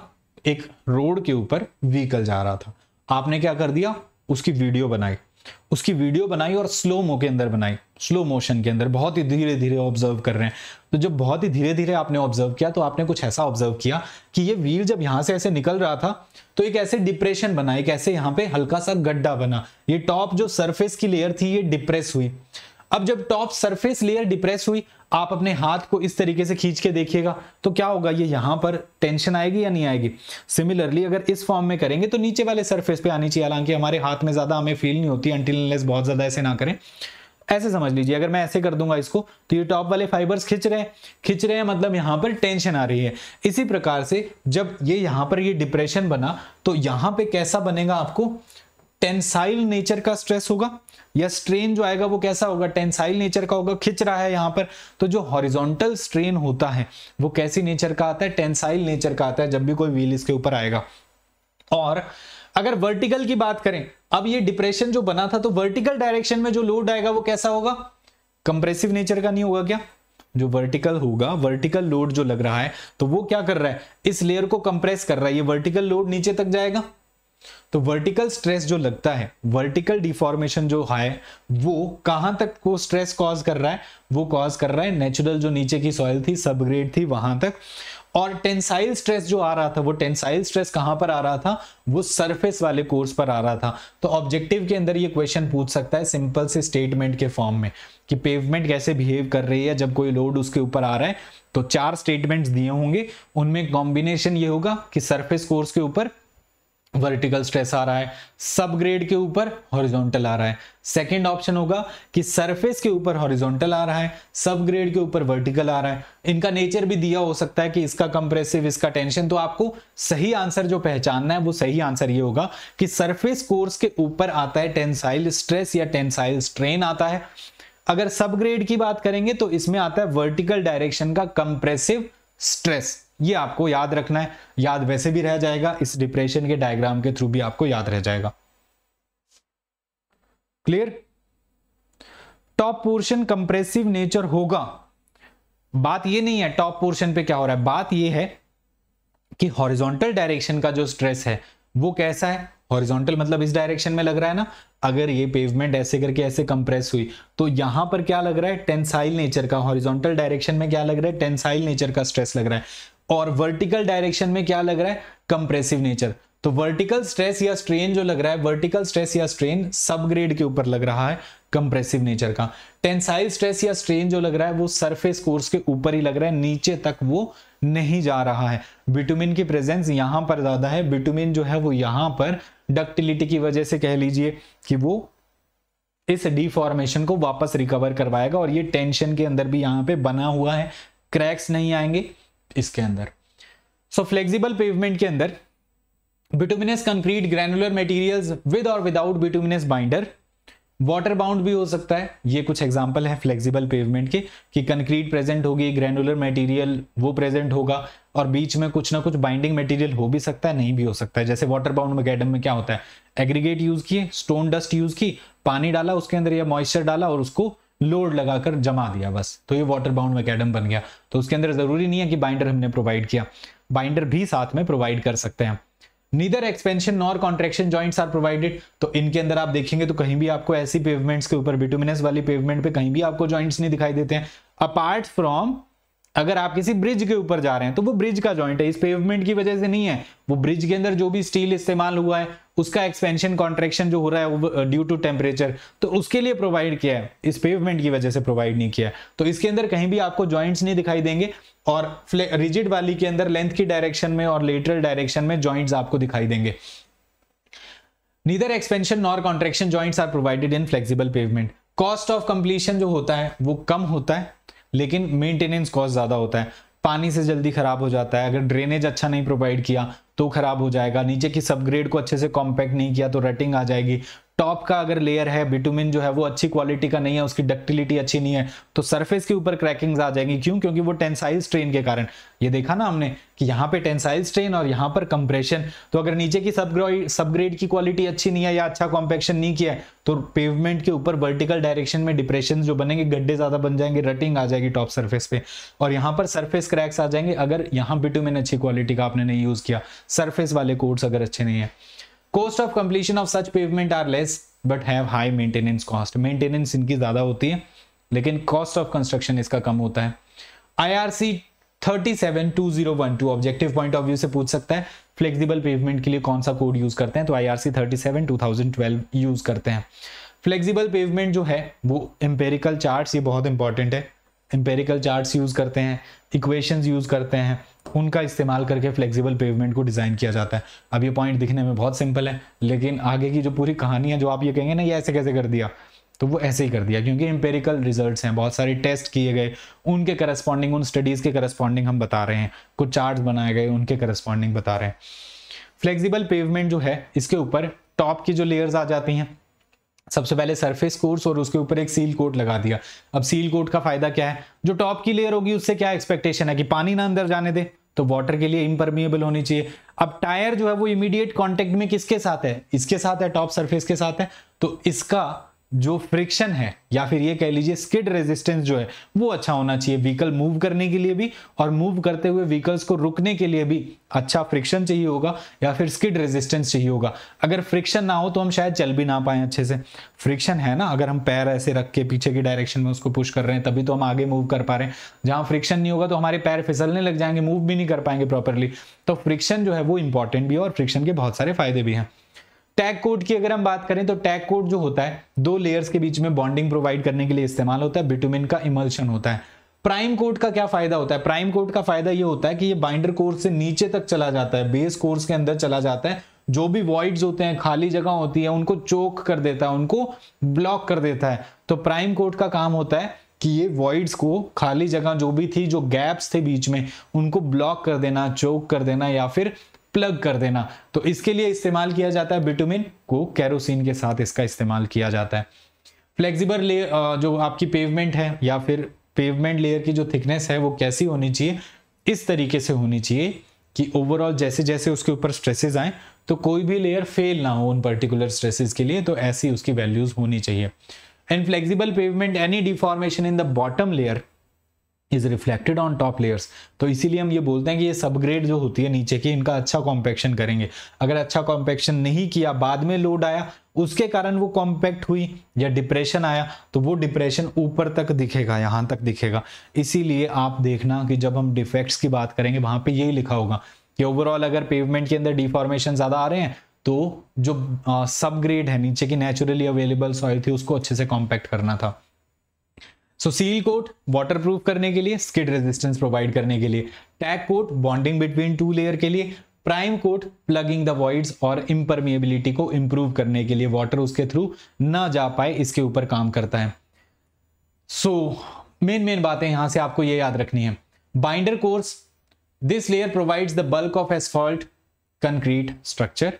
एक रोड के ऊपर व्हीकल जा रहा था आपने क्या कर दिया उसकी वीडियो बनाई उसकी वीडियो बनाई और स्लो मो के अंदर बनाई स्लो मोशन के अंदर बहुत ही धीरे धीरे ऑब्जर्व कर रहे हैं तो जब बहुत ही धीरे धीरे आपने ऑब्जर्व किया तो आपने कुछ ऐसा ऑब्जर्व किया कि ये व्हील जब यहां से ऐसे निकल रहा था तो एक ऐसे डिप्रेशन बना एक ऐसे यहां पे हल्का सा गड्ढा बना ये टॉप जो सरफेस की लेयर थी ये डिप्रेस हुई अब जब टॉप सरफेस लेयर डिप्रेस हुई आप अपने हाथ को इस तरीके से खींच के देखिएगा तो क्या होगा ये यहां पर टेंशन आएगी या नहीं आएगी सिमिलरली अगर इस फॉर्म में करेंगे तो नीचे वाले सरफेस पे आनी चाहिए हालांकि हमारे हाथ में ज्यादा हमें फील नहीं होती अंटिल बहुत ज्यादा ऐसे ना करें ऐसे समझ लीजिए अगर मैं ऐसे कर दूंगा इसको तो ये टॉप वाले फाइबर्स खिंच रहे हैं खिंच रहे हैं मतलब यहां पर टेंशन आ रही है इसी प्रकार से जब ये यहां पर ये डिप्रेशन बना तो यहां पे कैसा बनेगा आपको टेंसाइल नेचर का स्ट्रेस होगा या स्ट्रेन जो आएगा वो कैसा होगा टेंसाइल नेचर का होगा खिंच रहा है यहां पर तो जो हॉरिजॉन्टल स्ट्रेन होता है वो कैसी नेचर का आता है टेंसाइल नेचर का आता है जब भी कोई व्हील इसके ऊपर आएगा और अगर वर्टिकल की बात करें अब ये डिप्रेशन जो बना था तो वर्टिकल डायरेक्शन में जो लोड आएगा वो कैसा होगा कंप्रेसिव नेचर का नहीं होगा क्या जो वर्टिकल होगा वर्टिकल लोड जो लग रहा है तो वो क्या कर रहा है इस लेयर को कंप्रेस कर रहा है ये वर्टिकल लोड नीचे तक जाएगा तो वर्टिकल स्ट्रेस जो लगता है वर्टिकल डिफॉर्मेशन जो है वो कहां तक को स्ट्रेस कॉज कर रहा है वो कॉज कर रहा है नेचुरल जो नीचे की सॉइल थी सब ग्रेड थी वहां तक और टेंसाइल स्ट्रेस जो आ रहा था वो टेंसाइल स्ट्रेस कहां पर आ रहा था वो सरफेस वाले कोर्स पर आ रहा था तो ऑब्जेक्टिव के अंदर ये क्वेश्चन पूछ सकता है सिंपल से स्टेटमेंट के फॉर्म में कि पेवमेंट कैसे बिहेव कर रही है जब कोई लोड उसके ऊपर आ रहा है तो चार स्टेटमेंट्स दिए होंगे उनमें कॉम्बिनेशन ये होगा कि सरफेस कोर्स के ऊपर वर्टिकल स्ट्रेस आ रहा है सब ग्रेड के ऊपर हॉरिजॉन्टल आ रहा है सेकंड ऑप्शन होगा कि सरफेस के ऊपर हॉरिजॉन्टल आ रहा है सब ग्रेड के ऊपर वर्टिकल आ रहा है इनका नेचर भी दिया हो सकता है कि इसका कंप्रेसिव इसका टेंशन तो आपको सही आंसर जो पहचानना है वो सही आंसर ये होगा कि सरफेस कोर्स के ऊपर आता है टेंसाइल स्ट्रेस या टेंसाइल स्ट्रेन आता है अगर सब ग्रेड की बात करेंगे तो इसमें आता है वर्टिकल डायरेक्शन का कंप्रेसिव स्ट्रेस ये आपको याद रखना है याद वैसे भी रह जाएगा इस डिप्रेशन के डायग्राम के थ्रू भी आपको याद रह जाएगा clear top portion compressive nature होगा बात ये नहीं है टॉप पोर्शन पे क्या हो रहा है बात ये है कि हॉरिजॉन्टल डायरेक्शन का जो स्ट्रेस है वो कैसा है हॉरिजॉन्टल मतलब इस डायरेक्शन में लग रहा है ना अगर ये पेवमेंट ऐसे करके ऐसे कंप्रेस हुई तो यहां पर क्या लग रहा है टेंसाइल नेचर का हॉरिजॉन्टल डायरेक्शन में क्या लग रहा है टेंसाइल नेचर का स्ट्रेस लग रहा है और वर्टिकल डायरेक्शन में क्या लग रहा है कंप्रेसिव नेचर तो वर्टिकल स्ट्रेस या स्ट्रेन जो लग रहा है वर्टिकल स्ट्रेस या स्ट्रेन सब ग्रेड के ऊपर लग रहा है कंप्रेसिव नेचर का टेंसाइल स्ट्रेस या स्ट्रेन जो लग रहा है वो सरफेस कोर्स के ऊपर ही लग रहा है नीचे तक वो नहीं जा रहा है बिटुमिन की प्रेजेंस यहां पर ज्यादा है बिटुमिन जो है वो यहां पर डक्टिलिटी की वजह से कह लीजिए कि वो इस डिफॉर्मेशन को वापस रिकवर करवाएगा और ये टेंशन के अंदर भी यहां पे बना हुआ है क्रैक्स नहीं आएंगे इसके अंदर सो फ्लेक्सिबल पेवमेंट के अंदर bituminous concrete granular materials with और without bituminous binder water bound भी हो सकता है ये कुछ एग्जाम्पल है फ्लेक्सिबल पेवमेंट के कि कंक्रीट प्रेजेंट होगी ग्रेनुलर मटेरियल वो प्रेजेंट होगा और बीच में कुछ ना कुछ बाइंडिंग मटेरियल हो भी सकता है नहीं भी हो सकता है जैसे वाटर बाउंड मैकेडम में क्या होता है एग्रीगेट यूज किए स्टोन डस्ट यूज की पानी डाला उसके अंदर या मॉइस्चर डाला और उसको लोड लगाकर जमा दिया बस तो ये वाटर बाउंड मैकेडम बन गया तो उसके अंदर जरूरी नहीं है कि बाइंडर हमने प्रोवाइड किया बाइंडर भी साथ में प्रोवाइड कर सकते हैं neither expansion nor contraction joints are provided तो इनके अंदर आप देखेंगे तो कहीं भी आपको ऐसी पेवमेंट्स के ऊपर बिटुमिनस वाली पेवमेंट पे कहीं भी आपको ज्वाइंट्स नहीं दिखाई देते हैं अपार्ट फ्रॉम अगर आप किसी ब्रिज के ऊपर जा रहे हैं तो वो ब्रिज का जॉइंट है इस पेवमेंट की वजह से नहीं है वो ब्रिज के अंदर जो भी स्टील इस्तेमाल हुआ है उसका एक्सपेंशन कॉन्ट्रेक्शन जो हो रहा है वो ड्यू टू टेम्परेचर तो उसके लिए प्रोवाइड किया है इस पेवमेंट की वजह से प्रोवाइड नहीं किया तो इसके अंदर कहीं भी आपको ज्वाइंट्स नहीं दिखाई देंगे और रिजिड वाली के अंदर लेंथ की डायरेक्शन में और लेटरल डायरेक्शन में ज्वाइंट्स आपको दिखाई देंगे neither expansion nor contraction joints are provided in flexible pavement cost of completion जो होता है वो कम होता है लेकिन मेंटेनेंस कॉस्ट ज़्यादा होता है पानी से जल्दी खराब हो जाता है अगर ड्रेनेज अच्छा नहीं प्रोवाइड किया तो खराब हो जाएगा नीचे की सबग्रेड को अच्छे से कॉम्पैक्ट नहीं किया तो रटिंग आ जाएगी टॉप का अगर लेयर है बिटुमिन जो है वो अच्छी क्वालिटी का नहीं है उसकी डक्टिलिटी अच्छी नहीं है तो सरफेस के ऊपर क्रैकिंग्स आ जाएंगी क्यों क्योंकि वो टेंसाइल स्ट्रेन के कारण ये देखा ना हमने कि यहाँ पे टेंसाइल स्ट्रेन और यहाँ पर कंप्रेशन तो अगर नीचे की सबग्रेड सबग्रेड की क्वालिटी अच्छी नहीं है या अच्छा कॉम्पेक्शन नहीं किया तो पेवमेंट के ऊपर वर्टिकल डायरेक्शन में डिप्रेशन जो बनेंगे गड्ढे ज्यादा बन जाएंगे रटिंग आ जाएगी टॉप सर्फेस पे और यहाँ पर सर्फेस क्रैक्स आ जाएंगे अगर यहाँ बिटुमिन अच्छी क्वालिटी का आपने नहीं यूज किया सर्फेस वाले कोड्स अगर अच्छे नहीं है cost of completion of such pavement are less but have high maintenance cost maintenance इनकी ज्यादा होती है लेकिन कॉस्ट ऑफ कंस्ट्रक्शन इसका कम होता है IRC 372012 objective point of view से पूछ सकता है फ्लेक्सिबल पेवमेंट के लिए कौन सा कोड यूज करते हैं तो आईआरसी 372012 यूज करते हैं फ्लेक्सिबल पेवमेंट जो है वो एम्पेरिकल चार्ट्स ये बहुत इंपॉर्टेंट है एम्पेरिकल चार्ट्स यूज़ करते हैं इक्वेशंस यूज़ करते हैं उनका इस्तेमाल करके फ्लेक्सिबल पेवमेंट को डिज़ाइन किया जाता है अब ये पॉइंट दिखने में बहुत सिंपल है लेकिन आगे की जो पूरी कहानी है जो आप ये कहेंगे ना ये ऐसे कैसे कर दिया तो वो ऐसे ही कर दिया क्योंकि एम्पेरिकल रिजल्ट्स हैं बहुत सारे टेस्ट किए गए उनके करस्पॉन्डिंग उन स्टडीज़ के करस्पॉन्डिंग हम बता रहे हैं कुछ चार्ट्स बनाए गए उनके करस्पॉन्डिंग बता रहे हैं फ्लेक्सिबल पेवमेंट जो है इसके ऊपर टॉप की जो लेयर्स आ जाती हैं सबसे पहले सरफेस कोर्स और उसके ऊपर एक सील कोट लगा दिया अब सील कोट का फायदा क्या है जो टॉप की लेयर होगी उससे क्या एक्सपेक्टेशन है कि पानी ना अंदर जाने दे तो वाटर के लिए इम्परमिएबल होनी चाहिए अब टायर जो है वो इमीडिएट कॉन्टेक्ट में किसके साथ है इसके साथ है टॉप सरफेस के साथ है तो इसका जो फ्रिक्शन है या फिर ये कह लीजिए स्किड रेजिस्टेंस जो है वो अच्छा होना चाहिए व्हीकल मूव करने के लिए भी और मूव करते हुए व्हीकल्स को रुकने के लिए भी अच्छा फ्रिक्शन चाहिए होगा या फिर स्किड रेजिस्टेंस चाहिए होगा अगर फ्रिक्शन ना हो तो हम शायद चल भी ना पाए अच्छे से फ्रिक्शन है ना अगर हम पैर ऐसे रख के पीछे की डायरेक्शन में उसको पुश कर रहे हैं तभी तो हम आगे मूव कर पा रहे हैं जहां फ्रिक्शन नहीं होगा तो हमारे पैर फिसलने लग जाएंगे मूव भी नहीं कर पाएंगे प्रॉपरली तो फ्रिक्शन जो है वो इंपॉर्टेंट भी है और फ्रिक्शन के बहुत सारे फायदे भी हैं टैग कोड की अगर हम बात करें तो टैग कोड जो होता है दो लेयर्स के बीच में बॉन्डिंग प्रोवाइड करने के लिए इस्तेमाल होता है बिटुमिन का इमल्शन होता है प्राइम कोट का क्या फायदा होता है प्राइम कोट का फायदा यह होता है कि ये बाइंडर कोर्स से नीचे तक चला जाता है बेस कोर्स के अंदर चला जाता है जो भी वॉइड्स होते हैं खाली जगह होती है उनको चोक कर देता है उनको ब्लॉक कर देता है तो प्राइम कोट का काम होता है कि ये वॉइड्स को खाली जगह जो भी थी जो गैप्स थे बीच में उनको ब्लॉक कर देना चोक कर देना या फिर प्लग कर देना तो इसके लिए इस्तेमाल किया जाता है बिटुमिन को कैरोसिन के साथ इसका इस्तेमाल किया जाता है फ्लेक्सिबल लेयर जो आपकी पेवमेंट है या फिर पेवमेंट लेयर की जो थिकनेस है वो कैसी होनी चाहिए इस तरीके से होनी चाहिए कि ओवरऑल जैसे जैसे उसके ऊपर स्ट्रेसेस आए तो कोई भी लेयर फेल ना हो उन पर्टिकुलर स्ट्रेसेस के लिए तो ऐसी उसकी वैल्यूज होनी चाहिए and flexible pavement any deformation in the bottom layer is reflected on top layers तो इसीलिए हम ये बोलते हैं कि ये सब ग्रेड जो होती है नीचे की इनका अच्छा कॉम्पैक्शन करेंगे अगर अच्छा कॉम्पैक्शन नहीं किया बाद में लोड आया उसके कारण वो कॉम्पैक्ट हुई या डिप्रेशन आया तो वो डिप्रेशन ऊपर तक दिखेगा यहाँ तक दिखेगा इसीलिए आप देखना कि जब हम डिफेक्ट्स की बात करेंगे वहाँ पर यही लिखा होगा कि ओवरऑल अगर पेवमेंट के अंदर डिफॉर्मेशन ज़्यादा आ रहे हैं तो जो सब ग्रेड है नीचे की नेचुरली अवेलेबल सॉइल थी उसको अच्छे से कॉम्पैक्ट करना था सो सील कोट प्रूफ करने के लिए स्किड रेजिस्टेंस प्रोवाइड करने के लिए tack coat bonding between two layer के लिए prime coat plugging the voids और इम्परमिएबिलिटी को इंप्रूव करने के लिए वाटर उसके थ्रू ना जा पाए इसके ऊपर काम करता है सो मेन मेन बातें यहां से आपको ये याद रखनी है binder course this layer provides the bulk of asphalt concrete structure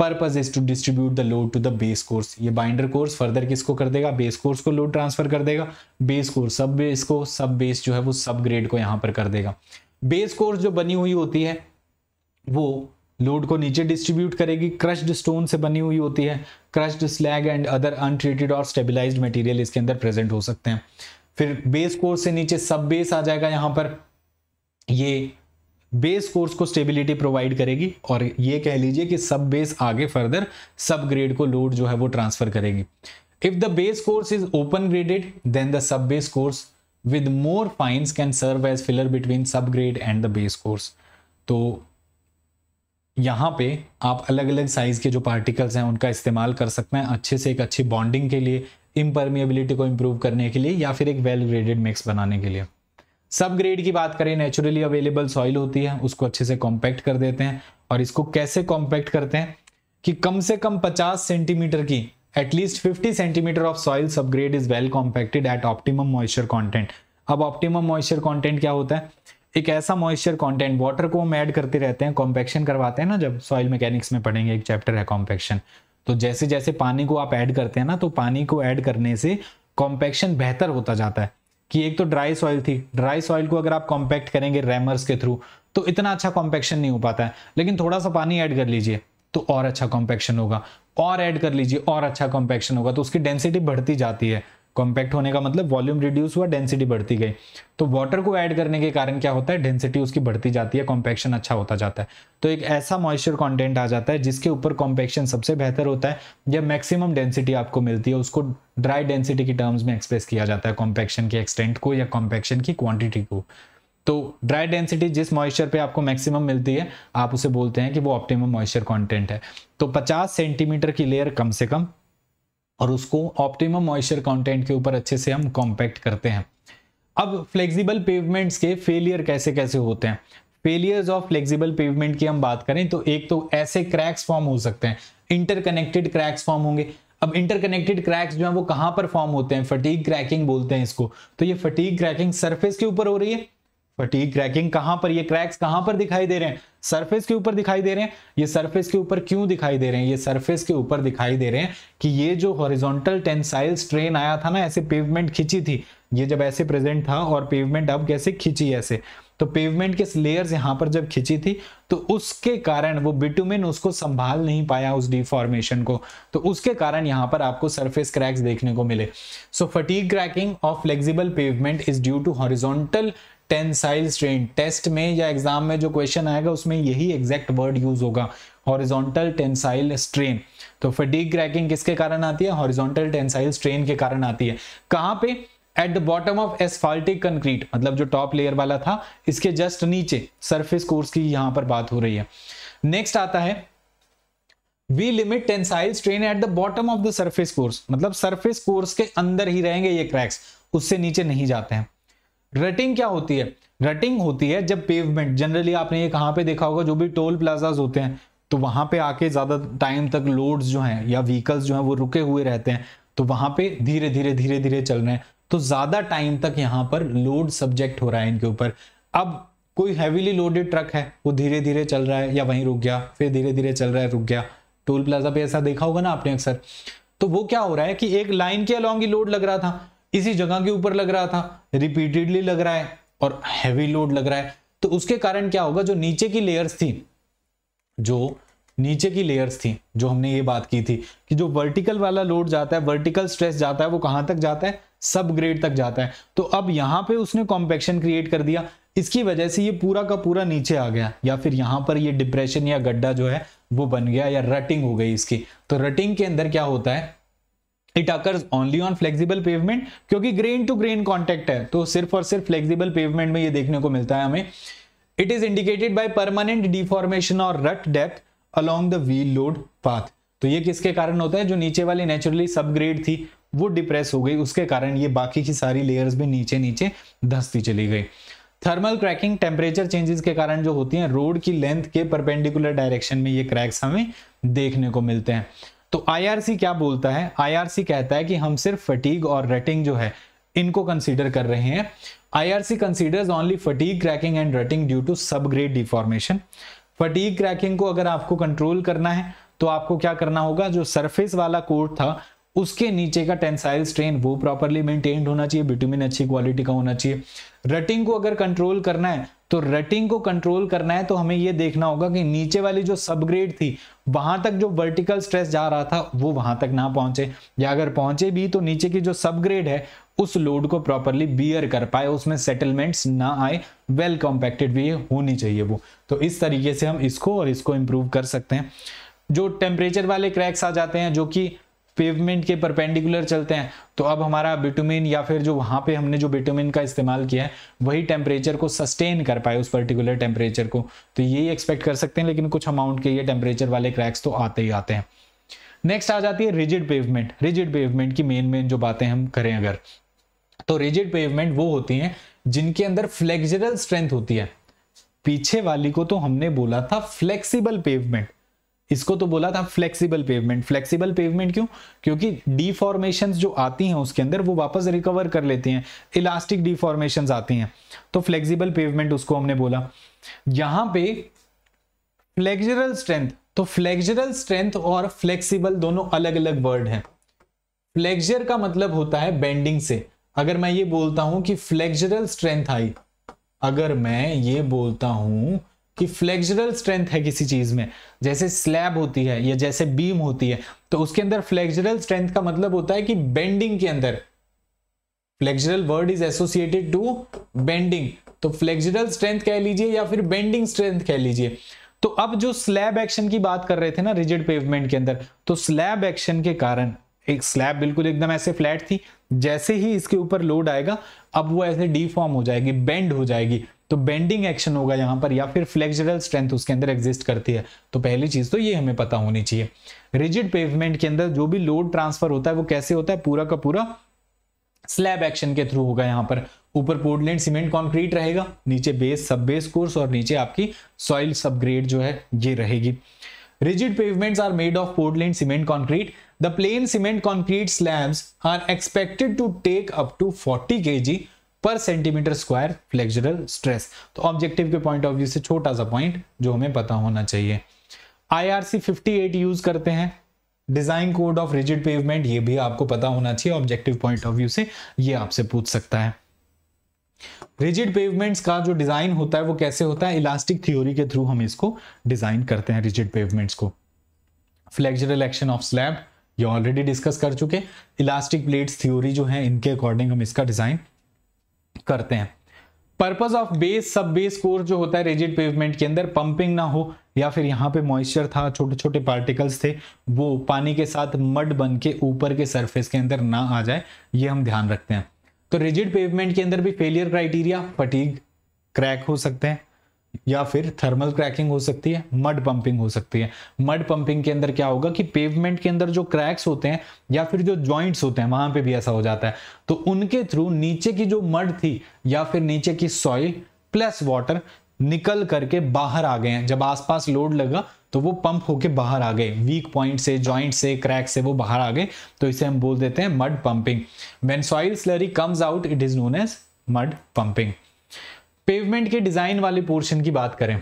purpose is to distribute the load to the base course ये बाइंडर कोर्स फर्दर किसको कर देगा बेस कोर्स को लोड ट्रांसफर कर देगा बेस कोर्स सब बेस को सब बेस जो है वो सब ग्रेड को यहाँ पर कर देगा बेस कोर्स जो बनी हुई होती है वो लोड को नीचे डिस्ट्रीब्यूट करेगी क्रश्ड स्टोन से बनी हुई होती है crushed slag and other untreated और स्टेबिलाईज मटीरियल इसके अंदर प्रेजेंट हो सकते हैं फिर बेस कोर्स से नीचे सब बेस आ जाएगा यहाँ पर ये बेस कोर्स को स्टेबिलिटी प्रोवाइड करेगी और ये कह लीजिए कि सब बेस आगे फर्दर सब ग्रेड को लोड जो है वो ट्रांसफर करेगी if the base course is open graded then the sub base course with more fines can serve as filler between subgrade and the base course तो यहाँ पे आप अलग अलग साइज के जो पार्टिकल्स हैं उनका इस्तेमाल कर सकते हैं अच्छे से एक अच्छी बॉन्डिंग के लिए इम्परमिबिलिटी को इम्प्रूव करने के लिए या फिर एक वेल ग्रेडेड मिक्स बनाने के लिए सब ग्रेड की बात करें नेचुरली अवेलेबल सॉइल होती है उसको अच्छे से कॉम्पैक्ट कर देते हैं और इसको कैसे कॉम्पैक्ट करते हैं कि कम से कम 50 सेंटीमीटर की at least 50 centimetre of soil subgrade is well compacted at optimum moisture content अब ऑप्टिमम मॉइस्चर कॉन्टेंट क्या होता है एक ऐसा मॉइस्चर कॉन्टेंट वाटर को हम ऐड करते रहते हैं कॉम्पैक्शन करवाते हैं ना जब सॉइल मैकेनिक्स में पढ़ेंगे एक चैप्टर है कॉम्पैक्शन तो जैसे जैसे पानी को आप ऐड करते हैं ना तो पानी को ऐड करने से कॉम्पैक्शन बेहतर होता जाता है कि एक तो ड्राई सॉइल थी ड्राई सॉइल को अगर आप कॉम्पैक्ट करेंगे रैमर्स के थ्रू तो इतना अच्छा कॉम्पैक्शन नहीं हो पाता है लेकिन थोड़ा सा पानी ऐड कर लीजिए तो और अच्छा कॉम्पैक्शन होगा और ऐड कर लीजिए और अच्छा कॉम्पैक्शन होगा तो उसकी डेंसिटी बढ़ती जाती है कॉम्पैक्ट होने का मतलब वॉल्यूम रिड्यूस हुआ डेंसिटी बढ़ती गई तो वाटर को ऐड करने के कारण क्या होता है डेंसिटी उसकी बढ़ती जाती है कॉम्पैक्शन अच्छा होता जाता है तो एक ऐसा मॉइस्चर कंटेंट आ जाता है जिसके ऊपर कॉम्पैक्शन सबसे बेहतर होता है या मैक्सिमम डेंसिटी आपको मिलती है उसको ड्राई डेंसिटी की टर्म्स में एक्सप्रेस किया जाता है कॉम्पैक्शन के एक्सटेंट को या कॉम्पैक्शन की क्वान्टिटी को तो ड्राई डेंसिटी जिस मॉइस्चर पे आपको मैक्सिमम मिलती है आप उसे बोलते हैं कि वो ऑप्टिमम मॉइस्चर कंटेंट है तो 50 सेंटीमीटर की लेयर कम से कम और उसको ऑप्टिमम मॉइस्चर कंटेंट के ऊपर अच्छे से हम कॉम्पैक्ट करते हैं अब फ्लेक्सिबल पेवमेंट्स के फेलियर कैसे कैसे होते हैं फेलियर्स ऑफ फ्लेक्सिबल पेवमेंट की हम बात करें तो एक तो ऐसे क्रैक्स फॉर्म हो सकते हैं इंटरकनेक्टेड क्रैक्स फॉर्म होंगे अब इंटरकनेक्टेड क्रैक्स जो है वो कहां पर फॉर्म होते हैं फटीक क्रैकिंग बोलते हैं इसको तो ये फटीक क्रैकिंग सरफेस के ऊपर हो रही है फटीक क्रैकिंग कहां पर ये क्रैक्स कहां पर दिखाई दे रहे हैं सरफेस के ऊपर दिखाई दे रहे हैं ये सरफेस के ऊपर क्यों दिखाई दे रहे हैं ये सरफेस के ऊपर दिखाई दे रहे हैं कि ये जो हॉरिजॉन्टल टेंसाइल स्ट्रेन आया था ना ऐसे पेवमेंट खींची थी ये जब ऐसे प्रेजेंट था और पेवमेंट अब कैसे खींची ऐसे तो पेवमेंट के लेयर्स यहां पर जब खींची थी तो उसके कारण वो बिटुमिन उसको संभाल नहीं पाया उस डिफॉर्मेशन को तो उसके कारण यहां पर आपको सरफेस क्रैक्स देखने को मिले so fatigue cracking of flexible pavement is due to horizontal tensile strain test में या एग्जाम में जो क्वेश्चन आएगा उसमें यही एग्जैक्ट वर्ड यूज होगा हॉरिजॉन्टल टेंसाइल स्ट्रेन तो फटीक क्रैकिंग किसके कारण आती है हॉरिजॉन्टल टेंसाइल स्ट्रेन के कारण आती है कहां पे at the bottom of asphaltic concrete मतलब जो टॉप लेयर वाला था इसके जस्ट नीचे सरफेस कोर्स की यहां पर बात हो रही है नेक्स्ट आता है we limit tensile strain at the bottom of the surface course मतलब सरफेस कोर्स के अंदर ही रहेंगे ये क्रैक्स उससे नीचे नहीं जाते हैं रटिंग क्या होती है रटिंग होती है जब पेवमेंट जनरली आपने ये कहाँ पे देखा होगा जो भी टोल प्लाजाज होते हैं तो वहां पे आके ज्यादा टाइम तक लोड्स जो हैं या व्हीकल्स जो हैं वो रुके हुए रहते हैं तो वहां पे धीरे धीरे धीरे धीरे चल रहे हैं तो ज्यादा टाइम तक यहाँ पर लोड सब्जेक्ट हो रहा है इनके ऊपर अब कोई हैवीली लोडेड ट्रक है वो धीरे धीरे चल रहा है या वहीं रुक गया फिर धीरे धीरे चल रहा है रुक गया टोल प्लाजा पे ऐसा देखा होगा ना आपने अक्सर तो वो क्या हो रहा है कि एक लाइन के अलॉन्ग ही लोड लग रहा था इसी जगह के ऊपर लग रहा था रिपीटेडली लग रहा है और हैवी लोड लग रहा है तो उसके कारण क्या होगा जो नीचे की लेयर्स थी जो नीचे की लेयर्स थी जो हमने ये बात की थी कि जो वर्टिकल वाला लोड जाता है वर्टिकल स्ट्रेस जाता है वो कहां तक जाता है सब ग्रेड तक जाता है तो अब यहां पे उसने कॉम्पेक्शन क्रिएट कर दिया इसकी वजह से ये पूरा का पूरा नीचे आ गया या फिर यहां पर ये डिप्रेशन या गड्ढा जो है वो बन गया या रटिंग हो गई इसकी तो रटिंग के अंदर क्या होता है it occurs only on flexible pavement क्योंकि ग्रेन टू ग्रेन कॉन्टेक्ट है तो सिर्फ और सिर्फ फ्लेक्सिबल पेवमेंट में ये देखने को मिलता है हमें it is indicated by permanent deformation और rut depth along the wheel load path तो ये किसके कारण होता है जो नीचे वाली नेचुरली सबग्रेड थी वो डिप्रेस हो गई उसके कारण ये बाकी की सारी लेयर्स भी नीचे नीचे धसती चली गई थर्मल क्रैकिंग टेम्परेचर चेंजेस के कारण जो होती हैं रोड की लेंथ के परपेंडिकुलर डायरेक्शन में ये क्रैक्स हमें देखने को मिलते हैं तो आईआरसी क्या बोलता है आईआरसी कहता है कि हम सिर्फ फटीग और रटिंग जो है इनको कंसीडर कर रहे हैं IRC considers only fatigue cracking and rutting due to subgrade deformation fatigue cracking को अगर आपको कंट्रोल करना है तो आपको क्या करना होगा जो सरफेस वाला कोर्ट था उसके नीचे का टेंसाइल स्ट्रेन वो प्रॉपरली मेंटेन्ड होना चाहिए बिटुमिन अच्छी क्वालिटी का होना चाहिए रटिंग को अगर कंट्रोल करना है तो रटिंग को कंट्रोल करना है तो हमें यह देखना होगा कि नीचे वाली जो सबग्रेड थी वहां तक जो वर्टिकल स्ट्रेस जा रहा था वो वहां तक ना पहुंचे या अगर पहुंचे भी तो नीचे की जो सबग्रेड है उस लोड को प्रॉपरली बियर कर पाए उसमें सेटलमेंट्स ना आए वेल कॉम्पैक्टेड भी होनी चाहिए वो तो इस तरीके से हम इसको और इसको इंप्रूव कर सकते हैं जो टेम्परेचर वाले क्रैक्स आ जाते हैं जो कि पेवमेंट के परपेंडिकुलर चलते हैं तो अब हमारा बिटुमिन या फिर जो वहां पे हमने जो बिटुमिन का इस्तेमाल किया है वही टेम्परेचर को सस्टेन कर पाए उस पर्टिकुलर टेम्परेचर को तो यही एक्सपेक्ट कर सकते हैं लेकिन कुछ अमाउंट के ये टेम्परेचर वाले क्रैक्स तो आते ही आते हैं नेक्स्ट आ जाती है रिजिड पेवमेंट रिजिड पेवमेंट की मेन मेन जो बातें हम करें अगर तो रिजिड पेवमेंट वो होती है जिनके अंदर फ्लेक्सिबल स्ट्रेंथ होती है पीछे वाली को तो हमने बोला था फ्लेक्सिबल पेवमेंट इसको तो बोला था फ्लेक्सिबल पेवमेंट फ्लेक्सिबल पेवमेंट क्यों क्योंकि डिफॉर्मेशन जो आती हैं उसके अंदर वो वापस रिकवर कर लेती हैं इलास्टिक डिफॉर्मेशन आती हैं तो फ्लेक्सिबल पेवमेंट उसको हमने बोला यहां पे फ्लेक्जरल स्ट्रेंथ तो फ्लेक्जरल स्ट्रेंथ और फ्लेक्सिबल दोनों अलग अलग वर्ड है फ्लेक्जर का मतलब होता है बेंडिंग से अगर मैं ये बोलता हूं कि फ्लेक्जरल स्ट्रेंथ आई अगर मैं ये बोलता हूं कि फ्लेक्जरल स्ट्रेंथ है किसी चीज़ में जैसे स्लैब होती है या जैसे बीम होती है तो उसके अंदर फ्लेक्जरल स्ट्रेंथ का मतलब होता है कि बेंडिंग के अंदर flexural word is associated to bending तो फ्लेक्जरल स्ट्रेंथ कह लीजिए या फिर बेंडिंग स्ट्रेंथ कह लीजिए तो अब जो स्लैब एक्शन की बात कर रहे थे ना रिजिड पेवमेंट के अंदर तो स्लैब एक्शन के कारण एक स्लैब बिल्कुल एकदम ऐसे फ्लैट थी जैसे ही इसके ऊपर लोड आएगा अब वो ऐसे डिफॉर्म हो जाएगी बेंड हो जाएगी तो बेंडिंग एक्शन होगा यहां पर या फिर फ्लेक्सिबल स्ट्रेंथ उसके अंदर एग्जिस्ट करती है तो पहली चीज तो ये हमें पता होनी चाहिए रिजिड पेवमेंट के अंदर जो भी लोड ट्रांसफर होता है वो कैसे होता है पूरा का पूरा स्लैब एक्शन के थ्रू होगा यहाँ पर ऊपर पोर्टलैंड सीमेंट कॉन्क्रीट रहेगा नीचे बेस सब बेस कोर्स और नीचे आपकी सॉइल सब ग्रेड जो है ये रहेगी rigid pavements are made of portland cement concrete the plain cement concrete slabs are expected to take up forty 40 जी per centimetre square flexural stress तो ऑब्जेक्टिव के पॉइंट ऑफ व्यू से छोटा सा पॉइंट जो हमें पता होना चाहिए आईआरसी 58 यूज करते हैं design code of rigid pavement ये भी आपको पता होना चाहिए ऑब्जेक्टिव पॉइंट ऑफ व्यू से ये आपसे पूछ सकता है रिजिड पेवमेंट्स का जो डिजाइन होता है वो कैसे होता है इलास्टिक थ्योरी के थ्रू हम इसको डिजाइन करते हैं रिजिड पेवमेंट्स को फ्लेक्जरल एक्शन ऑफ स्लैब ये ऑलरेडी डिस्कस कर चुके इलास्टिक प्लेट्स थ्योरी जो है इनके अकॉर्डिंग हम इसका डिजाइन करते हैं purpose of base sub base course जो होता है रेजिड पेवमेंट के अंदर पंपिंग ना हो या फिर यहाँ पे मॉइस्चर था छोटे छोटे पार्टिकल्स थे वो पानी के साथ मड बन के ऊपर के सरफेस के अंदर ना आ जाए ये हम ध्यान रखते हैं तो रिजिड पेवमेंट के अंदर भी फेलियर क्राइटेरिया फटीग क्रैक हो सकते हैं या फिर थर्मल क्रैकिंग हो सकती है मड पंपिंग हो सकती है मड पंपिंग के अंदर क्या होगा कि पेवमेंट के अंदर जो क्रैक्स होते हैं या फिर जो ज्वाइंट्स होते हैं वहां पे भी ऐसा हो जाता है तो उनके थ्रू नीचे की जो मड थी या फिर नीचे की सॉइल प्लस वाटर निकल करके बाहर आ गए हैं जब आसपास लोड लगा तो वो पंप होके बाहर आ गए वीक पॉइंट से ज्वाइंट से क्रैक से वो बाहर आ गए तो इसे हम बोल देते हैं mud pumping when soil slurry comes out it is known as mud pumping pavement के डिज़ाइन वाले पोर्शन की बात करें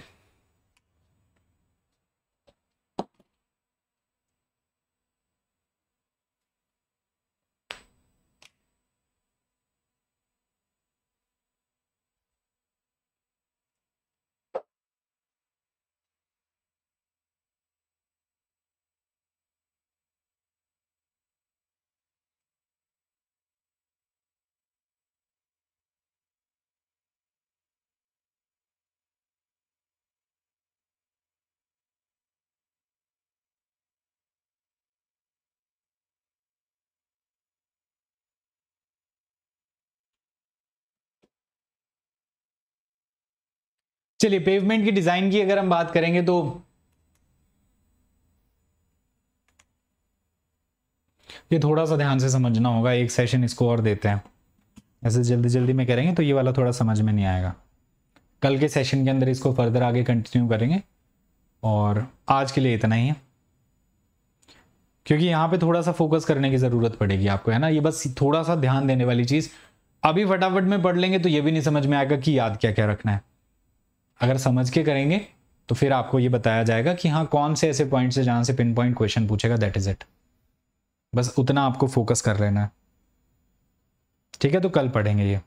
चलिए पेवमेंट की डिजाइन की अगर हम बात करेंगे तो ये थोड़ा सा ध्यान से समझना होगा एक सेशन इसको और देते हैं ऐसे जल्दी जल्दी में करेंगे तो ये वाला थोड़ा समझ में नहीं आएगा कल के सेशन के अंदर इसको फर्दर आगे कंटिन्यू करेंगे और आज के लिए इतना ही है क्योंकि यहाँ पे थोड़ा सा फोकस करने की ज़रूरत पड़ेगी आपको है ना ये बस थोड़ा सा ध्यान देने वाली चीज़ अभी फटाफट में पढ़ लेंगे तो ये भी नहीं समझ में आएगा कि याद क्या क्या रखना है अगर समझ के करेंगे तो फिर आपको ये बताया जाएगा कि हाँ कौन से ऐसे पॉइंट से जहाँ से पिन पॉइंट क्वेश्चन पूछेगा दैट इज इट बस उतना आपको फोकस कर लेना है ठीक है तो कल पढ़ेंगे ये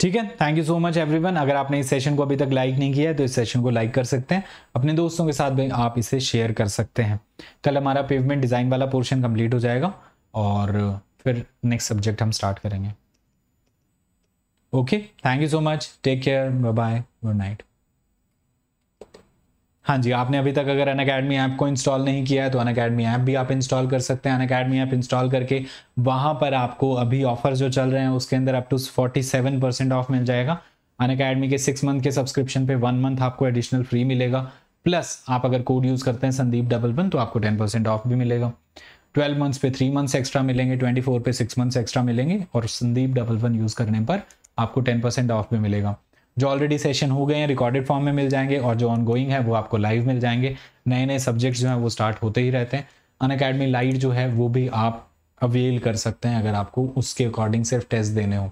ठीक है thank you so much everyone अगर आपने इस सेशन को अभी तक लाइक नहीं किया है तो इस सेशन को लाइक कर सकते हैं अपने दोस्तों के साथ भी आप इसे शेयर कर सकते हैं कल हमारा पेवमेंट डिज़ाइन वाला पोर्शन कंप्लीट हो जाएगा और फिर नेक्स्ट सब्जेक्ट हम स्टार्ट करेंगे okay thank you so much take care bye bye good night हाँ जी आपने अभी तक अगर अन अकेडमी ऐप को इंस्टॉल नहीं किया है तो अन अकेडमी ऐप भी आप इंस्टॉल कर सकते हैं अन अकेडमी ऐप इंस्टॉल करके वहाँ पर आपको अभी ऑफर जो चल रहे हैं उसके अंदर up to forty seven percent off मिल जाएगा अन अकेडमी के सिक्स मंथ के सब्सक्रिप्शन पे वन मंथ आपको एडिशनल फ्री मिलेगा प्लस आप अगर कोड यूज़ करते हैं संदीप डबल वन तो आपको टेन परसेंट ऑफ भी मिलेगा ट्वेल्व मंथ्स पे थ्री मंथ्स एक्स्ट्रा मिलेंगे ट्वेंटी फोर पे सिक्स मंथ्स एक्स्ट्रा मिलेंगे और संदीप डबल वन यूज़ करने पर आपको टेन परसेंट ऑफ भी मिलेगा जो ऑलरेडी सेशन हो गए हैं रिकॉर्डेड फॉर्म में मिल जाएंगे और जो ऑन गोइंग है वो आपको लाइव मिल जाएंगे नए नए सब्जेक्ट्स जो हैं वो स्टार्ट होते ही रहते हैं अन अकेडमी लाइट जो है वो भी आप अवेल कर सकते हैं अगर आपको उसके अकॉर्डिंग सिर्फ टेस्ट देने हो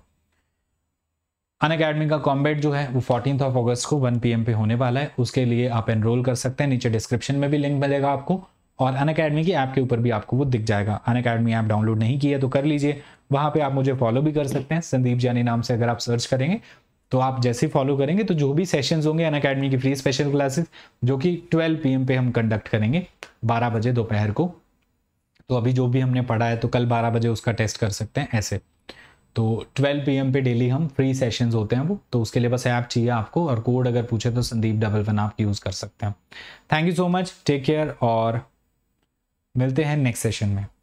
अन अकेडमी का कॉम्बेट जो है वो फोर्टीन ऑफ अगस्त को वन पी पे होने वाला है उसके लिए आप एनरोल कर सकते हैं नीचे डिस्क्रिप्शन में भी लिंक मिलेगा आपको और अन अकेडमी की ऐप के ऊपर भी आपको वो दिख जाएगा अन अकेडमी ऐप डाउनलोड नहीं किया तो कर लीजिए वहाँ पे आप मुझे फॉलो भी कर सकते हैं संदीप जानी नाम से अगर आप सर्च करेंगे तो आप जैसे ही फॉलो करेंगे तो जो भी सेशंस होंगे अन अकेडमी की फ्री स्पेशल क्लासेस जो कि 12 पीएम पे हम कंडक्ट करेंगे 12 बजे दोपहर को तो अभी जो भी हमने पढ़ा है तो कल 12 बजे उसका टेस्ट कर सकते हैं ऐसे तो 12 पीएम पे डेली हम फ्री सेशंस होते हैं वो तो उसके लिए बस ऐप चाहिए आपको और कोड अगर पूछे तो संदीप डबल वन आप यूज़ कर सकते हैं thank you so much take care और मिलते हैं नेक्स्ट सेशन में